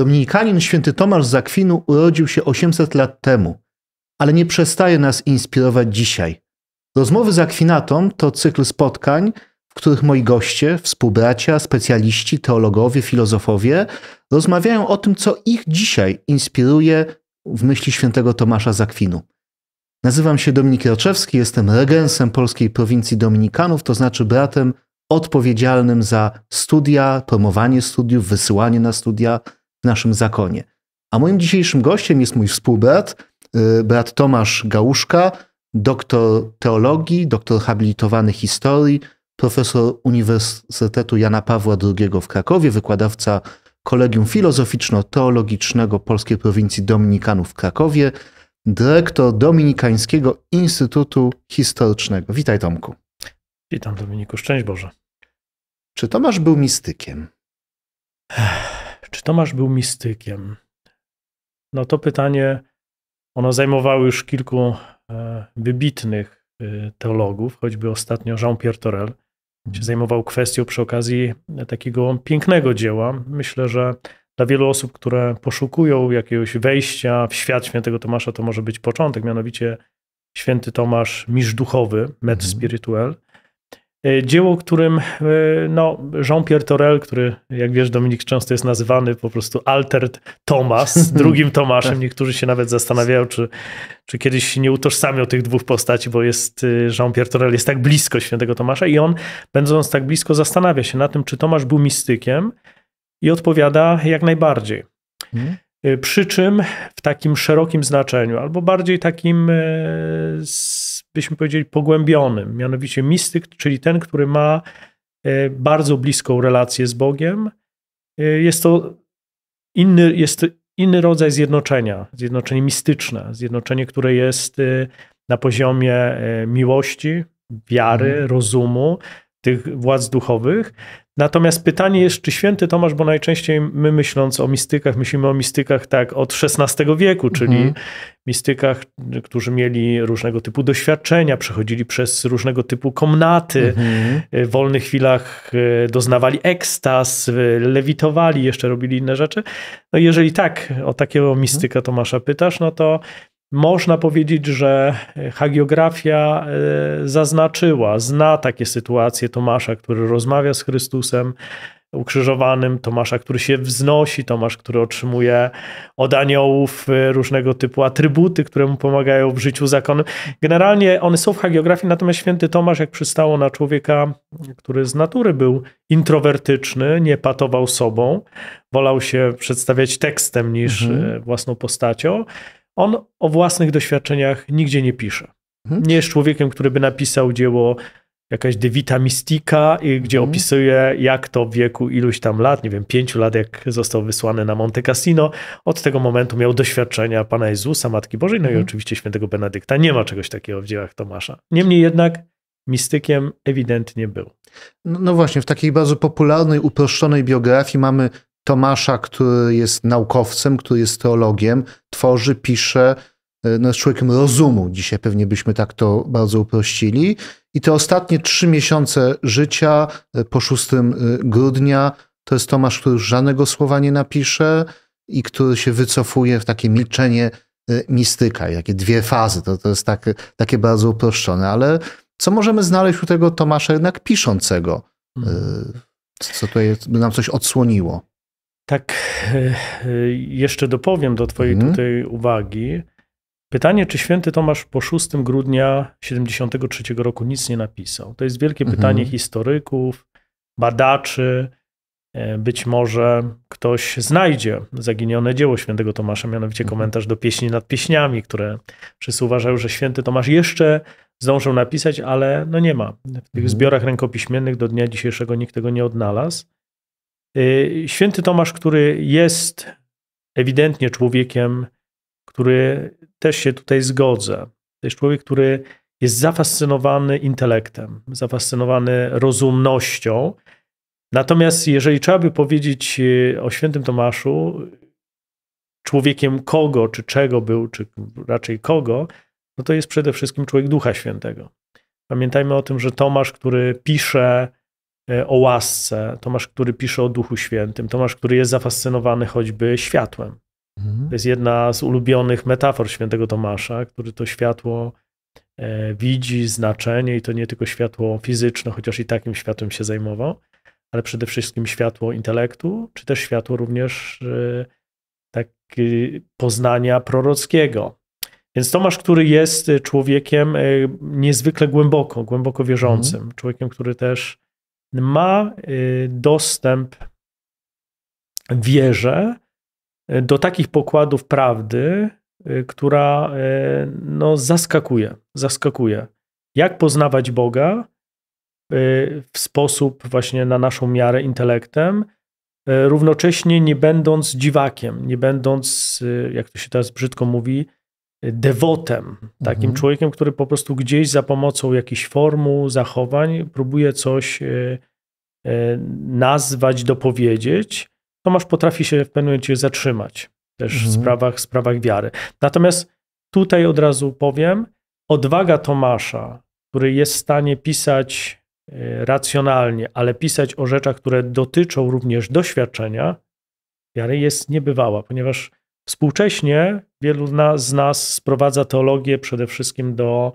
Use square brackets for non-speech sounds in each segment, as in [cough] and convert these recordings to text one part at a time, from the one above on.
Dominikanin święty Tomasz z Akwinu urodził się 800 lat temu, ale nie przestaje nas inspirować dzisiaj. Rozmowy z Akwinatą to cykl spotkań, w których moi goście, współbracia, specjaliści, teologowie, filozofowie rozmawiają o tym, co ich dzisiaj inspiruje w myśli świętego Tomasza Zakwinu. Nazywam się Dominik Roczewski, jestem regensem polskiej prowincji Dominikanów, to znaczy bratem odpowiedzialnym za studia, promowanie studiów, wysyłanie na studia, w naszym zakonie. A moim dzisiejszym gościem jest mój współbrat, y, brat Tomasz Gałuszka, doktor teologii, doktor habilitowany historii, profesor Uniwersytetu Jana Pawła II w Krakowie, wykładowca Kolegium Filozoficzno-Teologicznego Polskiej Prowincji Dominikanów w Krakowie, dyrektor Dominikańskiego Instytutu Historycznego. Witaj Tomku. Witam Dominiku, szczęść Boże. Czy Tomasz był mistykiem? Czy Tomasz był mistykiem? No to pytanie, ono zajmowało już kilku e, wybitnych e, teologów, choćby ostatnio Jean-Pierre Torel się mhm. zajmował kwestią przy okazji takiego pięknego dzieła. Myślę, że dla wielu osób, które poszukują jakiegoś wejścia w świat świętego Tomasza, to może być początek, mianowicie święty Tomasz Misz Duchowy, Med mhm. Spirituel, E, dzieło, którym e, no, Jean-Pierre Torel, który jak wiesz Dominik często jest nazywany po prostu Altered Thomas, [laughs] drugim Tomaszem. Tak. Niektórzy się nawet zastanawiają, czy, czy kiedyś nie utożsamią tych dwóch postaci, bo jest e, Jean-Pierre Torel jest tak blisko świętego Tomasza i on będąc tak blisko zastanawia się na tym, czy Tomasz był mistykiem i odpowiada jak najbardziej. Hmm. Przy czym w takim szerokim znaczeniu, albo bardziej takim byśmy powiedzieli, pogłębionym, mianowicie mistyk, czyli ten, który ma e, bardzo bliską relację z Bogiem. E, jest to inny, jest inny rodzaj zjednoczenia, zjednoczenie mistyczne, zjednoczenie, które jest e, na poziomie miłości, wiary, mhm. rozumu, tych władz duchowych, Natomiast pytanie jest, czy święty Tomasz, bo najczęściej my myśląc o mistykach, myślimy o mistykach tak od XVI wieku, czyli mhm. mistykach, którzy mieli różnego typu doświadczenia, przechodzili przez różnego typu komnaty, mhm. w wolnych chwilach e, doznawali ekstaz, e, lewitowali, jeszcze robili inne rzeczy. No jeżeli tak, o takiego mistyka Tomasza pytasz, no to można powiedzieć, że e, hagiografia e, zaznaczyła, zna takie sytuacje Tomasza, który rozmawia z Chrystusem ukrzyżowanym, Tomasza, który się wznosi, Tomasz, który otrzymuje od aniołów e, różnego typu atrybuty, które mu pomagają w życiu zakonnym. Generalnie one są w hagiografii, natomiast święty Tomasz, jak przystało na człowieka, który z natury był introwertyczny, nie patował sobą, wolał się przedstawiać tekstem niż mhm. własną postacią, on o własnych doświadczeniach nigdzie nie pisze. Mhm. Nie jest człowiekiem, który by napisał dzieło jakaś De Vita Mystica, gdzie mhm. opisuje, jak to w wieku iluś tam lat, nie wiem, pięciu lat, jak został wysłany na Monte Cassino. Od tego momentu miał doświadczenia Pana Jezusa, Matki Bożej, no mhm. i oczywiście świętego Benedykta. Nie ma czegoś takiego w dziełach Tomasza. Niemniej jednak mistykiem ewidentnie był. No, no, właśnie, w takiej bardzo popularnej, uproszczonej biografii mamy Tomasza, który jest naukowcem, który jest teologiem, tworzy, pisze, e, no, jest człowiekiem rozumu. Dzisiaj pewnie byśmy tak to bardzo uprościli. I te ostatnie trzy miesiące życia e, po 6 e, grudnia to jest Tomasz, który już żadnego słowa nie napisze i który się wycofuje w takie milczenie mistyka, jakie dwie fazy. To, to jest tak, takie bardzo uproszczone, ale co możemy znaleźć u tego Tomasza jednak piszącego? Mhm. Co tutaj nam coś odsłoniło? Tak, e, e, jeszcze dopowiem do Twojej mhm. tutaj uwagi. Pytanie, czy święty Tomasz po 6 grudnia 73 roku nic nie napisał? To jest wielkie mhm. pytanie historyków, badaczy. E, być może ktoś znajdzie zaginione dzieło świętego Tomasza, mianowicie mhm. komentarz do pieśni nad pieśniami, które wszyscy uważają, że święty Tomasz jeszcze zdążył napisać, ale no nie ma. W tych mhm. zbiorach rękopiśmiennych do dnia dzisiejszego nikt tego nie odnalazł. Y, święty Tomasz, który jest ewidentnie człowiekiem, który też się tutaj zgodzę. To jest człowiek, który jest zafascynowany intelektem, zafascynowany rozumnością. Natomiast jeżeli trzeba by powiedzieć y, o świętym Tomaszu, człowiekiem kogo, czy czego był, czy raczej kogo, no to jest przede wszystkim człowiek Ducha Świętego. Pamiętajmy o tym, że Tomasz, który pisze E, o łasce, Tomasz, który pisze o Duchu Świętym, Tomasz, który jest zafascynowany choćby światłem. Mhm. To jest jedna z ulubionych metafor świętego Tomasza, który to światło e, widzi, znaczenie i to nie tylko światło fizyczne, chociaż i takim światłem się zajmował, ale przede wszystkim światło intelektu, czy też światło również tak, poznania prorockiego. Więc Tomasz, który jest człowiekiem niezwykle głęboko, głęboko wierzącym, mhm. człowiekiem, który też ma y, dostęp wierze y, do takich pokładów prawdy, y, która no, zaskakuje, zaskakuje. Jak poznawać Boga w sposób właśnie na naszą miarę intelektem, równocześnie nie będąc dziwakiem, nie będąc, jak to się teraz brzydko mówi, dewotem, takim mhm. człowiekiem, który po prostu gdzieś za pomocą jakichś formuł, zachowań próbuje coś e, e, nazwać, dopowiedzieć. Tomasz potrafi się w pewnym momencie zatrzymać też mhm. w, sprawach, sprawach wiary. Natomiast tutaj od razu powiem, odwaga Tomasza, który jest w stanie pisać e, racjonalnie, ale pisać o rzeczach, które dotyczą również doświadczenia wiary, jest niebywała, ponieważ Współcześnie wielu z nas sprowadza teologię przede wszystkim do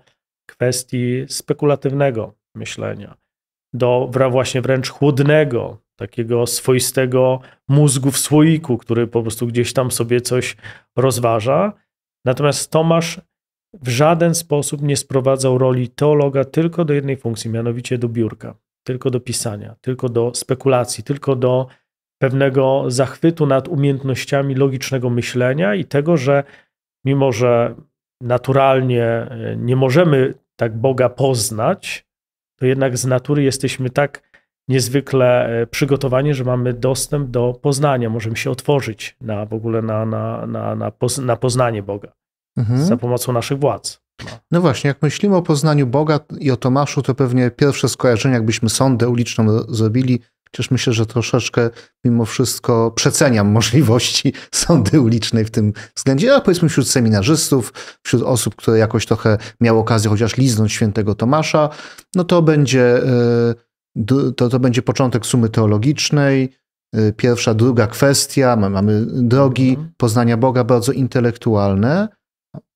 kwestii spekulatywnego myślenia, do właśnie wręcz chłodnego, takiego swoistego mózgu w słoiku, który po prostu gdzieś tam sobie coś rozważa. Natomiast Tomasz w żaden sposób nie sprowadzał roli teologa tylko do jednej funkcji, mianowicie do biurka, tylko do pisania, tylko do spekulacji, tylko do pewnego zachwytu nad umiejętnościami logicznego myślenia i tego, że mimo, że naturalnie e, nie możemy tak Boga poznać, to jednak z natury jesteśmy tak niezwykle e, przygotowani, że mamy dostęp do poznania, możemy się otworzyć na w ogóle na, na, na, na, poz, na poznanie Boga mhm. za pomocą naszych władz. No. no. właśnie, jak myślimy o poznaniu Boga i o Tomaszu, to pewnie pierwsze skojarzenie, jakbyśmy sondę uliczną zrobili, Chociaż myślę, że troszeczkę mimo wszystko przeceniam możliwości [laughs] sądy ulicznej w tym względzie, a powiedzmy wśród seminarzystów, wśród osób, które jakoś trochę miały okazję chociaż liznąć świętego Tomasza, no to będzie, e, to, to będzie początek sumy teologicznej, e, pierwsza, druga kwestia. Mamy drogi mhm. poznania Boga bardzo intelektualne,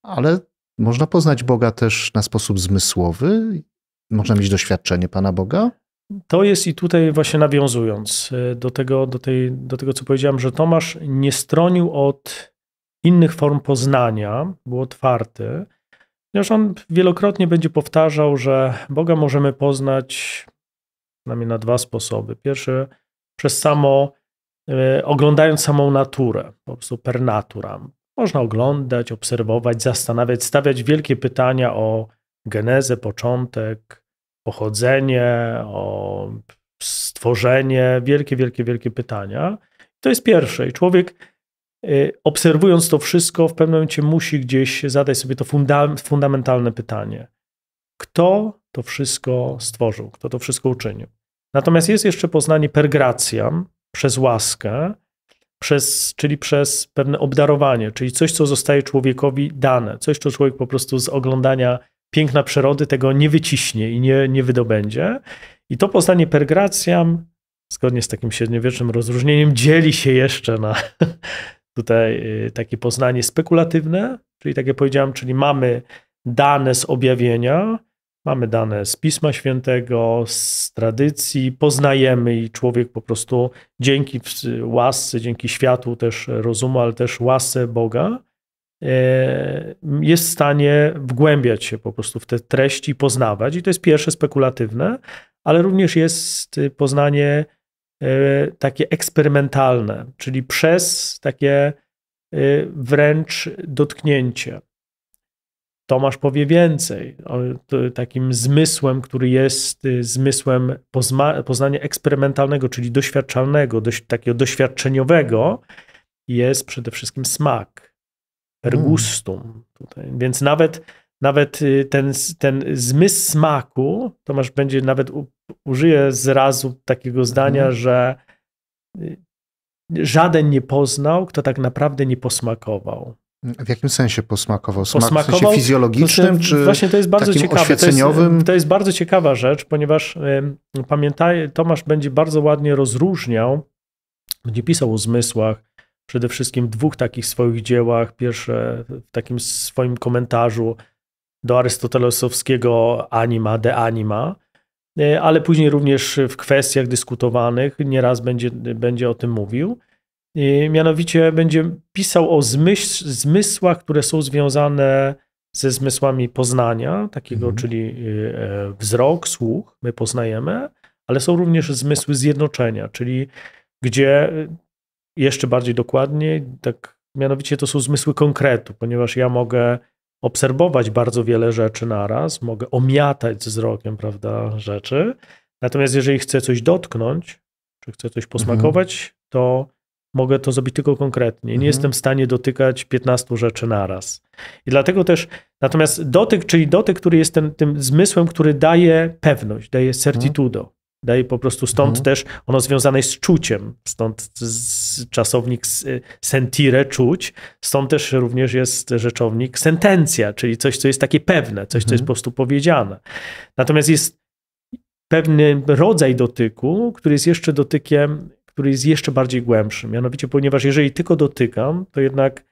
ale można poznać Boga też na sposób zmysłowy. Można mieć doświadczenie Pana Boga to jest i tutaj właśnie nawiązując e, do tego, do, tej, do tego, co powiedziałem, że Tomasz nie stronił od innych form poznania, był otwarty, ponieważ on wielokrotnie będzie powtarzał, że Boga możemy poznać przynajmniej na dwa sposoby. Pierwszy przez samo, e, oglądając samą naturę, po prostu per naturam. Można oglądać, obserwować, zastanawiać, stawiać wielkie pytania o genezę, początek, pochodzenie, o stworzenie, wielkie, wielkie, wielkie pytania. To jest pierwsze. I człowiek, y, obserwując to wszystko, w pewnym momencie musi gdzieś zadać sobie to funda fundamentalne pytanie: kto to wszystko stworzył, kto to wszystko uczynił? Natomiast jest jeszcze poznanie per gracjam, przez łaskę, przez, czyli przez pewne obdarowanie, czyli coś, co zostaje człowiekowi dane, coś, co człowiek po prostu z oglądania piękna przyrody tego nie wyciśnie i nie, nie wydobędzie. I to poznanie per zgodnie z takim średniowiecznym rozróżnieniem, dzieli się jeszcze na [laughs] tutaj y, takie poznanie spekulatywne, czyli tak jak powiedziałem, czyli mamy dane z objawienia, mamy dane z Pisma Świętego, z tradycji, poznajemy i człowiek po prostu dzięki łasce, dzięki światu też rozumu, ale też łasce Boga E, jest w stanie wgłębiać się po prostu w te treści, poznawać. I to jest pierwsze spekulatywne, ale również jest poznanie e, takie eksperymentalne, czyli przez takie e, wręcz dotknięcie. Tomasz powie więcej o takim zmysłem, który jest zmysłem poznania eksperymentalnego, czyli doświadczalnego, dość, takiego doświadczeniowego, jest przede wszystkim smak ergustum, Mm. Tutaj. Więc nawet, nawet y, ten, ten zmysł smaku, Tomasz będzie nawet u, użyje zrazu takiego zdania, mm. że y, żaden nie poznał, kto tak naprawdę nie posmakował. W jakim sensie posmakował? Smak posmakował w sensie fizjologicznym, to, czy właśnie to jest bardzo ciekawe. oświeceniowym? To jest, y, to jest, bardzo ciekawa rzecz, ponieważ y, pamiętaj, Tomasz będzie bardzo ładnie rozróżniał, będzie pisał o zmysłach, przede wszystkim w dwóch takich swoich dziełach. Pierwsze w takim swoim komentarzu do arystotelesowskiego anima de anima, e, ale później również w kwestiach dyskutowanych nieraz będzie, będzie o tym mówił. E, mianowicie będzie pisał o zmysłach, które są związane ze zmysłami poznania, takiego, mhm. czyli e, wzrok, słuch, my poznajemy, ale są również zmysły zjednoczenia, czyli gdzie jeszcze bardziej dokładnie, tak mianowicie to są zmysły konkretu, ponieważ ja mogę obserwować bardzo wiele rzeczy naraz, mogę omiatać wzrokiem, prawda, rzeczy. Natomiast jeżeli chcę coś dotknąć, czy chcę coś posmakować, mhm. to mogę to zrobić tylko konkretnie. Nie mhm. jestem w stanie dotykać 15 rzeczy naraz. I dlatego też, natomiast dotyk, czyli dotyk, który jest ten, tym zmysłem, który daje pewność, daje certitudo. Mhm. I po prostu stąd mhm. też ono związane jest z czuciem, stąd z czasownik y, sentire, czuć, stąd też również jest rzeczownik sentencja, czyli coś, co jest takie pewne, coś, mhm. co jest mhm. po prostu powiedziane. Natomiast jest pewny rodzaj dotyku, który jest jeszcze dotykiem, który jest jeszcze bardziej głębszy. Mianowicie, ponieważ jeżeli tylko dotykam, to jednak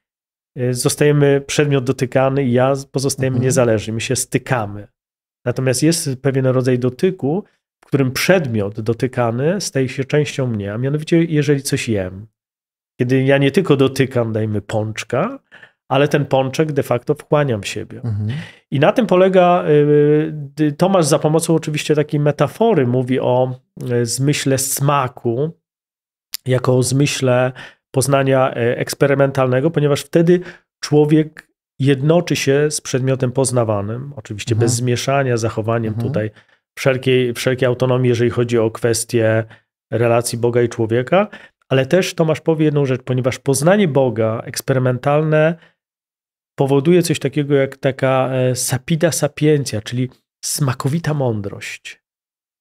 y, zostajemy przedmiot dotykany i ja pozostajemy mhm. niezależni, my się stykamy. Natomiast jest pewien rodzaj dotyku, którym przedmiot dotykany staje się częścią mnie, a mianowicie jeżeli coś jem. Kiedy ja nie tylko dotykam, dajmy, pączka, ale ten pączek de facto wchłaniam w siebie. Mhm. I na tym polega, y, y, Tomasz za pomocą oczywiście takiej metafory mówi o y, zmyśle smaku, jako o zmyśle poznania eksperymentalnego, ponieważ wtedy człowiek jednoczy się z przedmiotem poznawanym, oczywiście mhm. bez zmieszania, zachowaniem mhm. tutaj wszelkiej, wszelkiej autonomii, jeżeli chodzi o kwestie relacji Boga i człowieka, ale też Tomasz powie jedną rzecz, ponieważ poznanie Boga eksperymentalne powoduje coś takiego jak taka e, sapida sapiencja, czyli smakowita mądrość.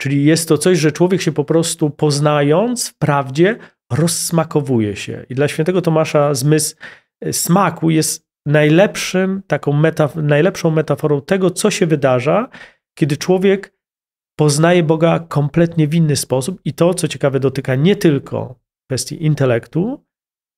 Czyli jest to coś, że człowiek się po prostu poznając w prawdzie rozsmakowuje się. I dla świętego Tomasza zmysł e, smaku jest najlepszym, taką metaf najlepszą metaforą tego, co się wydarza, kiedy człowiek poznaje Boga kompletnie w inny sposób i to, co ciekawe, dotyka nie tylko kwestii intelektu,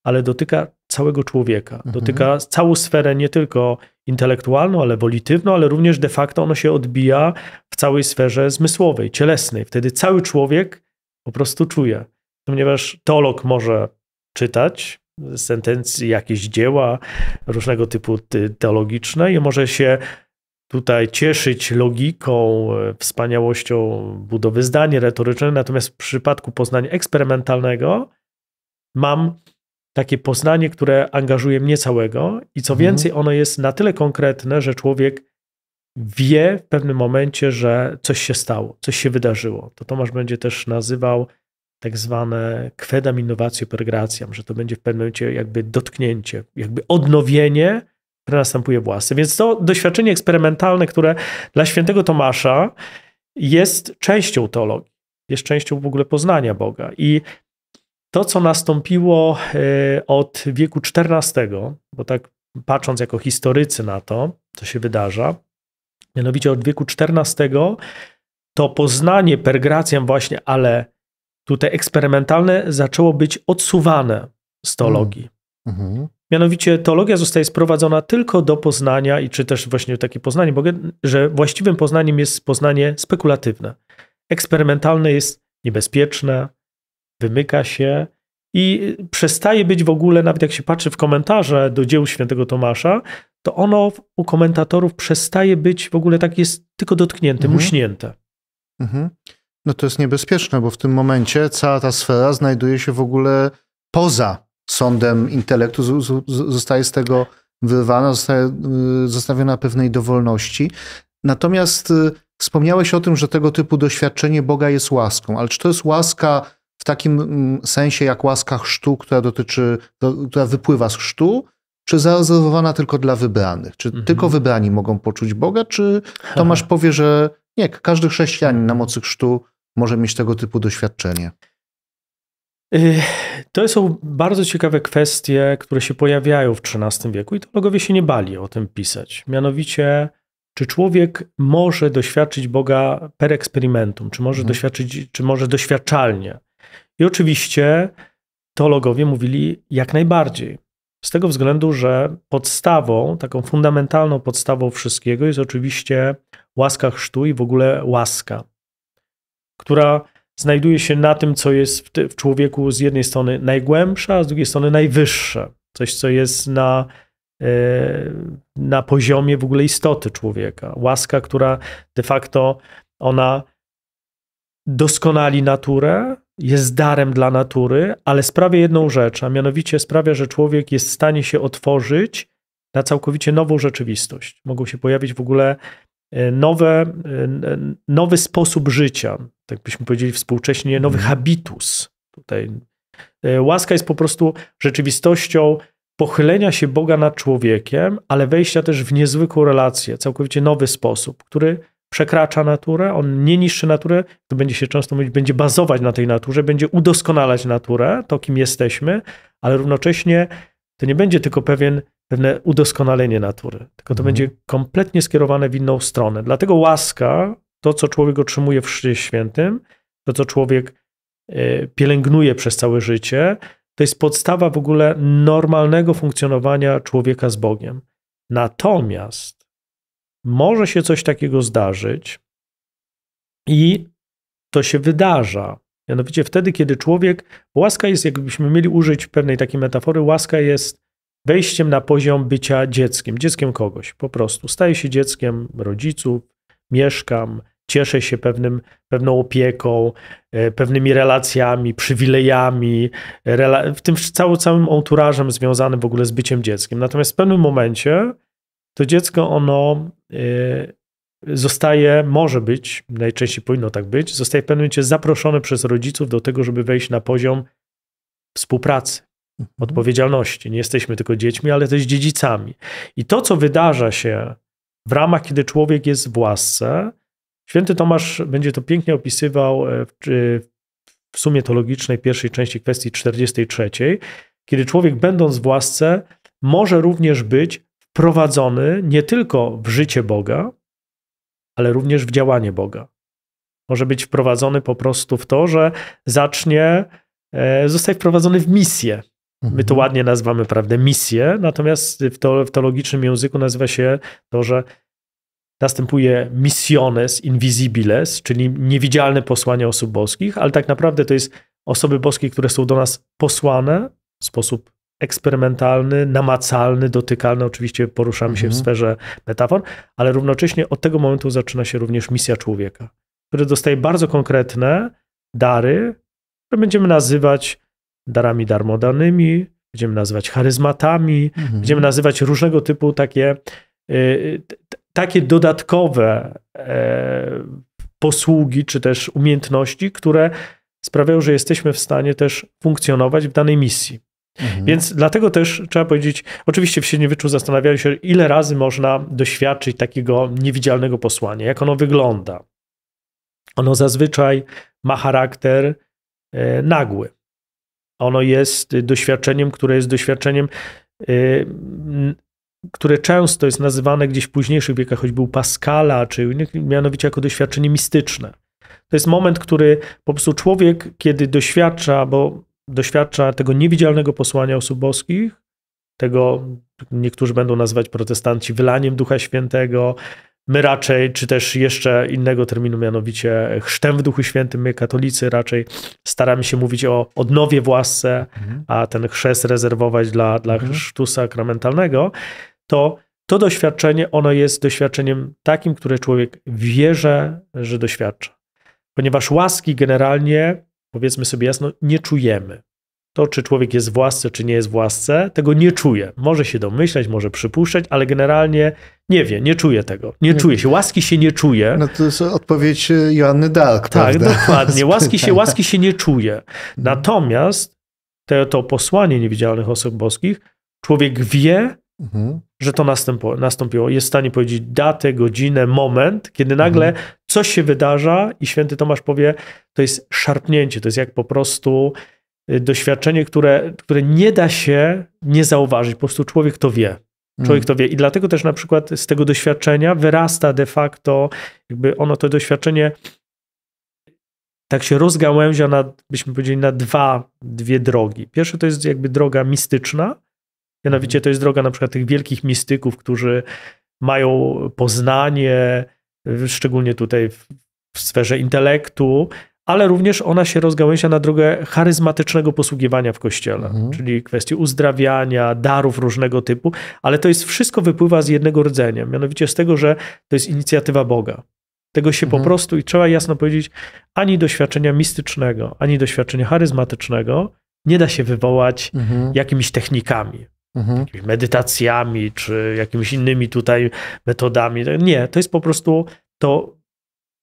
ale dotyka całego człowieka. Mhm. Dotyka całą sferę nie tylko intelektualną, ale wolitywną, ale również de facto ono się odbija w całej sferze zmysłowej, cielesnej. Wtedy cały człowiek po prostu czuje. Ponieważ teolog może czytać sentencje, jakieś dzieła różnego typu teologiczne i może się tutaj cieszyć logiką, e, wspaniałością budowy zdań retorycznych, natomiast w przypadku poznania eksperymentalnego mam takie poznanie, które angażuje mnie całego i co mhm. więcej, ono jest na tyle konkretne, że człowiek wie w pewnym momencie, że coś się stało, coś się wydarzyło. To Tomasz będzie też nazywał tak zwane kwedam innowacją per że to będzie w pewnym momencie jakby dotknięcie, jakby odnowienie która następuje w łasce. Więc to doświadczenie eksperymentalne, które dla świętego Tomasza jest częścią teologii, jest częścią w ogóle poznania Boga. I to, co nastąpiło e, od wieku XIV, bo tak patrząc jako historycy na to, co się wydarza, mianowicie od wieku XIV, to poznanie per gracjam właśnie, ale tutaj eksperymentalne zaczęło być odsuwane z teologii. Mm. Mm -hmm. Mianowicie teologia zostaje sprowadzona tylko do poznania, i czy też właśnie takie poznanie, bo, że właściwym poznaniem jest poznanie spekulatywne. Eksperymentalne jest niebezpieczne, wymyka się i przestaje być w ogóle, nawet jak się patrzy w komentarze do dzieł świętego Tomasza, to ono u komentatorów przestaje być w ogóle tak jest tylko dotknięte, mhm. muśnięte. Mhm. No to jest niebezpieczne, bo w tym momencie cała ta sfera znajduje się w ogóle poza sądem intelektu, zostaje z tego wyrwana, zostaje y, zostawiona pewnej dowolności. Natomiast y, wspomniałeś o tym, że tego typu doświadczenie Boga jest łaską, ale czy to jest łaska w takim mm, sensie jak łaska chrztu, która dotyczy, która wypływa z chrztu, czy zarezerwowana tylko dla wybranych? Czy mhm. tylko wybrani mogą poczuć Boga, czy Tomasz [laughs] powie, że nie, każdy chrześcijanin na mocy chrztu może mieć tego typu doświadczenie? Y, to są bardzo ciekawe kwestie, które się pojawiają w XIII wieku i teologowie się nie bali o tym pisać. Mianowicie, czy człowiek może doświadczyć Boga per eksperymentum, czy może, mhm. doświadczyć, czy może doświadczalnie. I oczywiście teologowie mówili jak najbardziej. Z tego względu, że podstawą, taką fundamentalną podstawą wszystkiego jest oczywiście łaska chrztu i w ogóle łaska, która znajduje się na tym, co jest w, człowieku z jednej strony najgłębsze, a z drugiej strony najwyższe. Coś, co jest na, e, na poziomie w ogóle istoty człowieka. Łaska, która de facto ona doskonali naturę, jest darem dla natury, ale sprawia jedną rzecz, a mianowicie sprawia, że człowiek jest w stanie się otworzyć na całkowicie nową rzeczywistość. Mogą się pojawić w ogóle E, nowe, e, nowy sposób życia, tak byśmy powiedzieli współcześnie, nowy mhm. habitus. Tutaj e, łaska jest po prostu rzeczywistością pochylenia się Boga nad człowiekiem, ale wejścia też w niezwykłą relację, całkowicie nowy sposób, który przekracza naturę, on nie niszczy naturę, to będzie się często mówić, będzie bazować na tej naturze, będzie udoskonalać naturę, to kim jesteśmy, ale równocześnie to nie będzie tylko pewien, pewne udoskonalenie natury, tylko to mhm. będzie kompletnie skierowane w inną stronę. Dlatego łaska, to co człowiek otrzymuje w Chrzcie Świętym, to co człowiek e, pielęgnuje przez całe życie, to jest podstawa w ogóle normalnego funkcjonowania człowieka z Bogiem. Natomiast może się coś takiego zdarzyć i to się wydarza. Mianowicie wtedy, kiedy człowiek, łaska jest, jakbyśmy mieli użyć pewnej takiej metafory, łaska jest wejściem na poziom bycia dzieckiem, dzieckiem kogoś po prostu. Staję się dzieckiem rodziców, mieszkam, cieszę się pewnym, pewną opieką, e, pewnymi relacjami, przywilejami, rela w tym cały, całym ołturażem związanym w ogóle z byciem dzieckiem. Natomiast w pewnym momencie to dziecko ono e, zostaje, może być, najczęściej powinno tak być, zostaje w pewnym momencie zaproszony przez rodziców do tego, żeby wejść na poziom współpracy, mhm. odpowiedzialności. Nie jesteśmy tylko dziećmi, ale też dziedzicami. I to, co wydarza się w ramach, kiedy człowiek jest w łasce, święty Tomasz będzie to pięknie opisywał e, w, w sumie teologicznej pierwszej części kwestii 43, kiedy człowiek będąc w łasce może również być wprowadzony nie tylko w życie Boga, ale również w działanie Boga. Może być wprowadzony po prostu w to, że zacznie, e, zostaje wprowadzony w misję. My to mhm. ładnie nazywamy, prawda, misję, natomiast w, to, w teologicznym języku nazywa się to, że następuje missiones invisibiles, czyli niewidzialne posłanie osób boskich, ale tak naprawdę to jest osoby boskie, które są do nas posłane w sposób eksperymentalny, namacalny, dotykalny. Oczywiście poruszamy się w mhm. sferze metafor, ale równocześnie od tego momentu zaczyna się również misja człowieka, który dostaje bardzo konkretne dary, które będziemy nazywać darami darmodanymi, będziemy nazywać charyzmatami, mhm. będziemy nazywać różnego typu takie, y, takie dodatkowe y, posługi czy też umiejętności, które sprawiają, że jesteśmy w stanie też funkcjonować w danej misji. Mhm. Więc dlatego też trzeba powiedzieć, oczywiście w Średniowieczu zastanawiali się, ile razy można doświadczyć takiego niewidzialnego posłania, jak ono wygląda. Ono zazwyczaj ma charakter e, nagły. Ono jest doświadczeniem, które jest doświadczeniem, e, które często jest nazywane gdzieś w późniejszych wiekach, choćby u Pascala czy innych, mianowicie jako doświadczenie mistyczne. To jest moment, który po prostu człowiek, kiedy doświadcza, bo doświadcza tego niewidzialnego posłania osób boskich, tego niektórzy będą nazywać protestanci wylaniem Ducha Świętego, my raczej, czy też jeszcze innego terminu, mianowicie chrztem w Duchu Świętym, my katolicy raczej staramy się mówić o odnowie własce, mhm. a ten chrzest rezerwować dla, dla mhm. chrztu sakramentalnego, to to doświadczenie, ono jest doświadczeniem takim, które człowiek wierzy, że doświadcza. Ponieważ łaski generalnie powiedzmy sobie jasno, nie czujemy. To, czy człowiek jest własce, czy nie jest własce, tego nie czuje. Może się domyślać, może przypuszczać, ale generalnie nie wie, nie czuje tego. Nie, hmm. czuje się. Łaski się nie czuje. No to jest odpowiedź y, Joanny Dark, Tak, prawda? dokładnie. [laughs] Łaski się, łaski się nie czuje. Hmm. Natomiast te, to posłanie niewidzialnych osób boskich, człowiek wie, Mhm. Że to nastąpiło, nastąpiło. Jest w stanie powiedzieć datę, godzinę, moment, kiedy nagle mhm. coś się wydarza i święty Tomasz powie, to jest szarpnięcie, to jest jak po prostu y, doświadczenie, które, które nie da się nie zauważyć. Po prostu człowiek to wie. Mhm. Człowiek to wie. I dlatego też na przykład z tego doświadczenia wyrasta de facto, jakby ono to doświadczenie tak się rozgałęzia na, byśmy powiedzieli, na dwa, dwie drogi. Pierwsze to jest jakby droga mistyczna, Mianowicie mhm. to jest droga na przykład tych wielkich mistyków, którzy mają poznanie, y, szczególnie tutaj w, w sferze intelektu, ale również ona się rozgałęzia na drogę charyzmatycznego posługiwania w kościele, mhm. czyli kwestii uzdrawiania, darów różnego typu, ale to jest wszystko wypływa z jednego rdzenia, mianowicie z tego, że to jest inicjatywa Boga. Tego się mhm. po prostu i trzeba jasno powiedzieć, ani doświadczenia mistycznego, ani doświadczenia charyzmatycznego nie da się wywołać mhm. jakimiś technikami mhm. medytacjami czy jakimiś innymi tutaj metodami. No nie, to jest po prostu to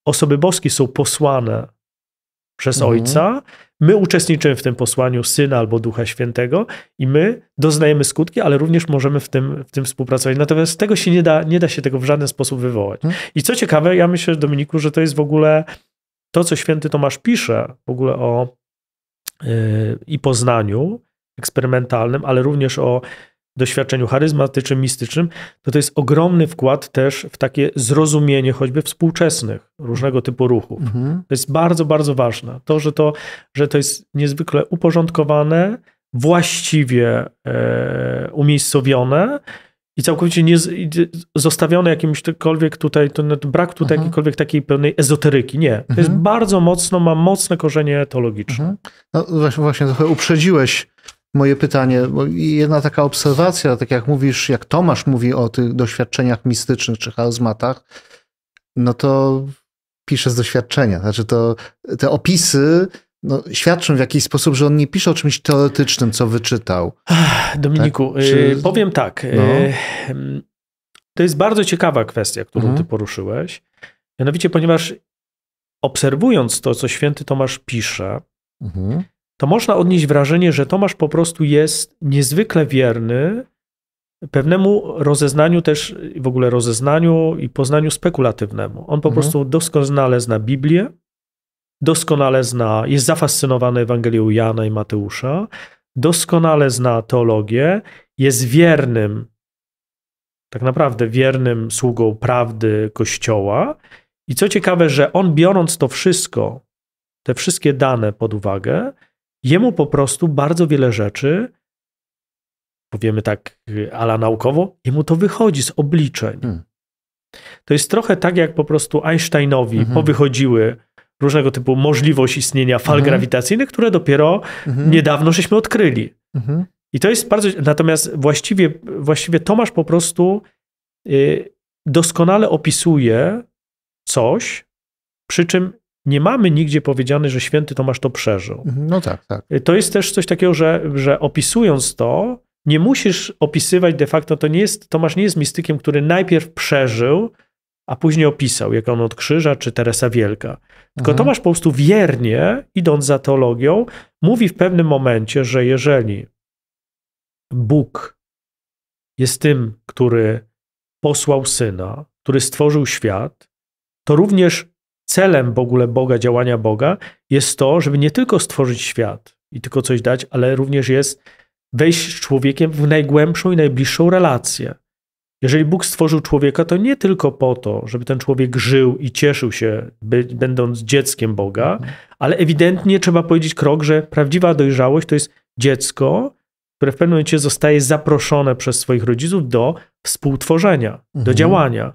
osoby boskie są posłane przez mhm. Ojca. My uczestniczymy w tym posłaniu Syna albo Ducha Świętego i my doznajemy skutki, ale również możemy w tym, w tym współpracować. Natomiast tego się nie da, nie da się tego w żaden sposób wywołać. Mhm. I co ciekawe, ja myślę, Dominiku, że to jest w ogóle to, co święty Tomasz pisze w ogóle o yy, i poznaniu, eksperymentalnym, ale również o doświadczeniu charyzmatycznym, mistycznym, to to jest ogromny wkład też w takie zrozumienie choćby współczesnych różnego typu ruchów. Mhm. To jest bardzo, bardzo ważne. To, że to, że to jest niezwykle uporządkowane, właściwie e, umiejscowione i całkowicie nie, zostawione jakimśkolwiek tutaj, to brak tutaj mhm. jakiejkolwiek takiej pełnej ezoteryki. Nie. To mhm. jest bardzo mocno, ma mocne korzenie teologiczne. Mhm. No właśnie, właśnie trochę uprzedziłeś moje pytanie, bo jedna taka obserwacja, tak jak mówisz, jak Tomasz mówi o tych doświadczeniach mistycznych czy charyzmatach, no to pisze z doświadczenia. Znaczy to, te opisy no, świadczą w jakiś sposób, że on nie pisze o czymś teoretycznym, co wyczytał. Dominiku, tak? Y, czy... powiem tak. No. Y, hmm, to jest bardzo ciekawa kwestia, którą mhm. ty poruszyłeś. Mianowicie, ponieważ obserwując to, co święty Tomasz pisze, mhm to można odnieść wrażenie, że Tomasz po prostu jest niezwykle wierny pewnemu rozeznaniu też, w ogóle rozeznaniu i poznaniu spekulatywnemu. On po mhm. prostu doskonale zna Biblię, doskonale zna, jest zafascynowany Ewangelią Jana i Mateusza, doskonale zna teologię, jest wiernym, tak naprawdę wiernym sługą prawdy Kościoła. I co ciekawe, że on biorąc to wszystko, te wszystkie dane pod uwagę, Jemu po prostu bardzo wiele rzeczy, powiemy tak ala naukowo, jemu to wychodzi z obliczeń. Hmm. To jest trochę tak, jak po prostu Einsteinowi mhm. powychodziły różnego typu możliwość istnienia fal mhm. grawitacyjnych, które dopiero mhm. niedawno żeśmy odkryli. Mhm. I to jest bardzo. Natomiast właściwie, właściwie Tomasz po prostu y, doskonale opisuje coś, przy czym nie mamy nigdzie powiedziane, że święty Tomasz to przeżył. Mhm. No tak, tak. Y, to jest też coś takiego, że, że opisując to, nie musisz opisywać de facto, to nie jest, Tomasz nie jest mistykiem, który najpierw przeżył, a później opisał, jak on od krzyża czy Teresa Wielka. Tylko mhm. Tomasz po prostu wiernie, idąc za teologią, mówi w pewnym momencie, że jeżeli Bóg jest tym, który posłał syna, który stworzył świat, to również celem w ogóle Boga, działania Boga jest to, żeby nie tylko stworzyć świat i tylko coś dać, ale również jest wejść z człowiekiem w najgłębszą i najbliższą relację. Jeżeli Bóg stworzył człowieka, to nie tylko po to, żeby ten człowiek żył i cieszył się, by, będąc dzieckiem Boga, ale ewidentnie trzeba powiedzieć krok, że prawdziwa dojrzałość to jest dziecko, które w pewnym momencie zostaje zaproszone przez swoich rodziców do współtworzenia, mhm. do działania.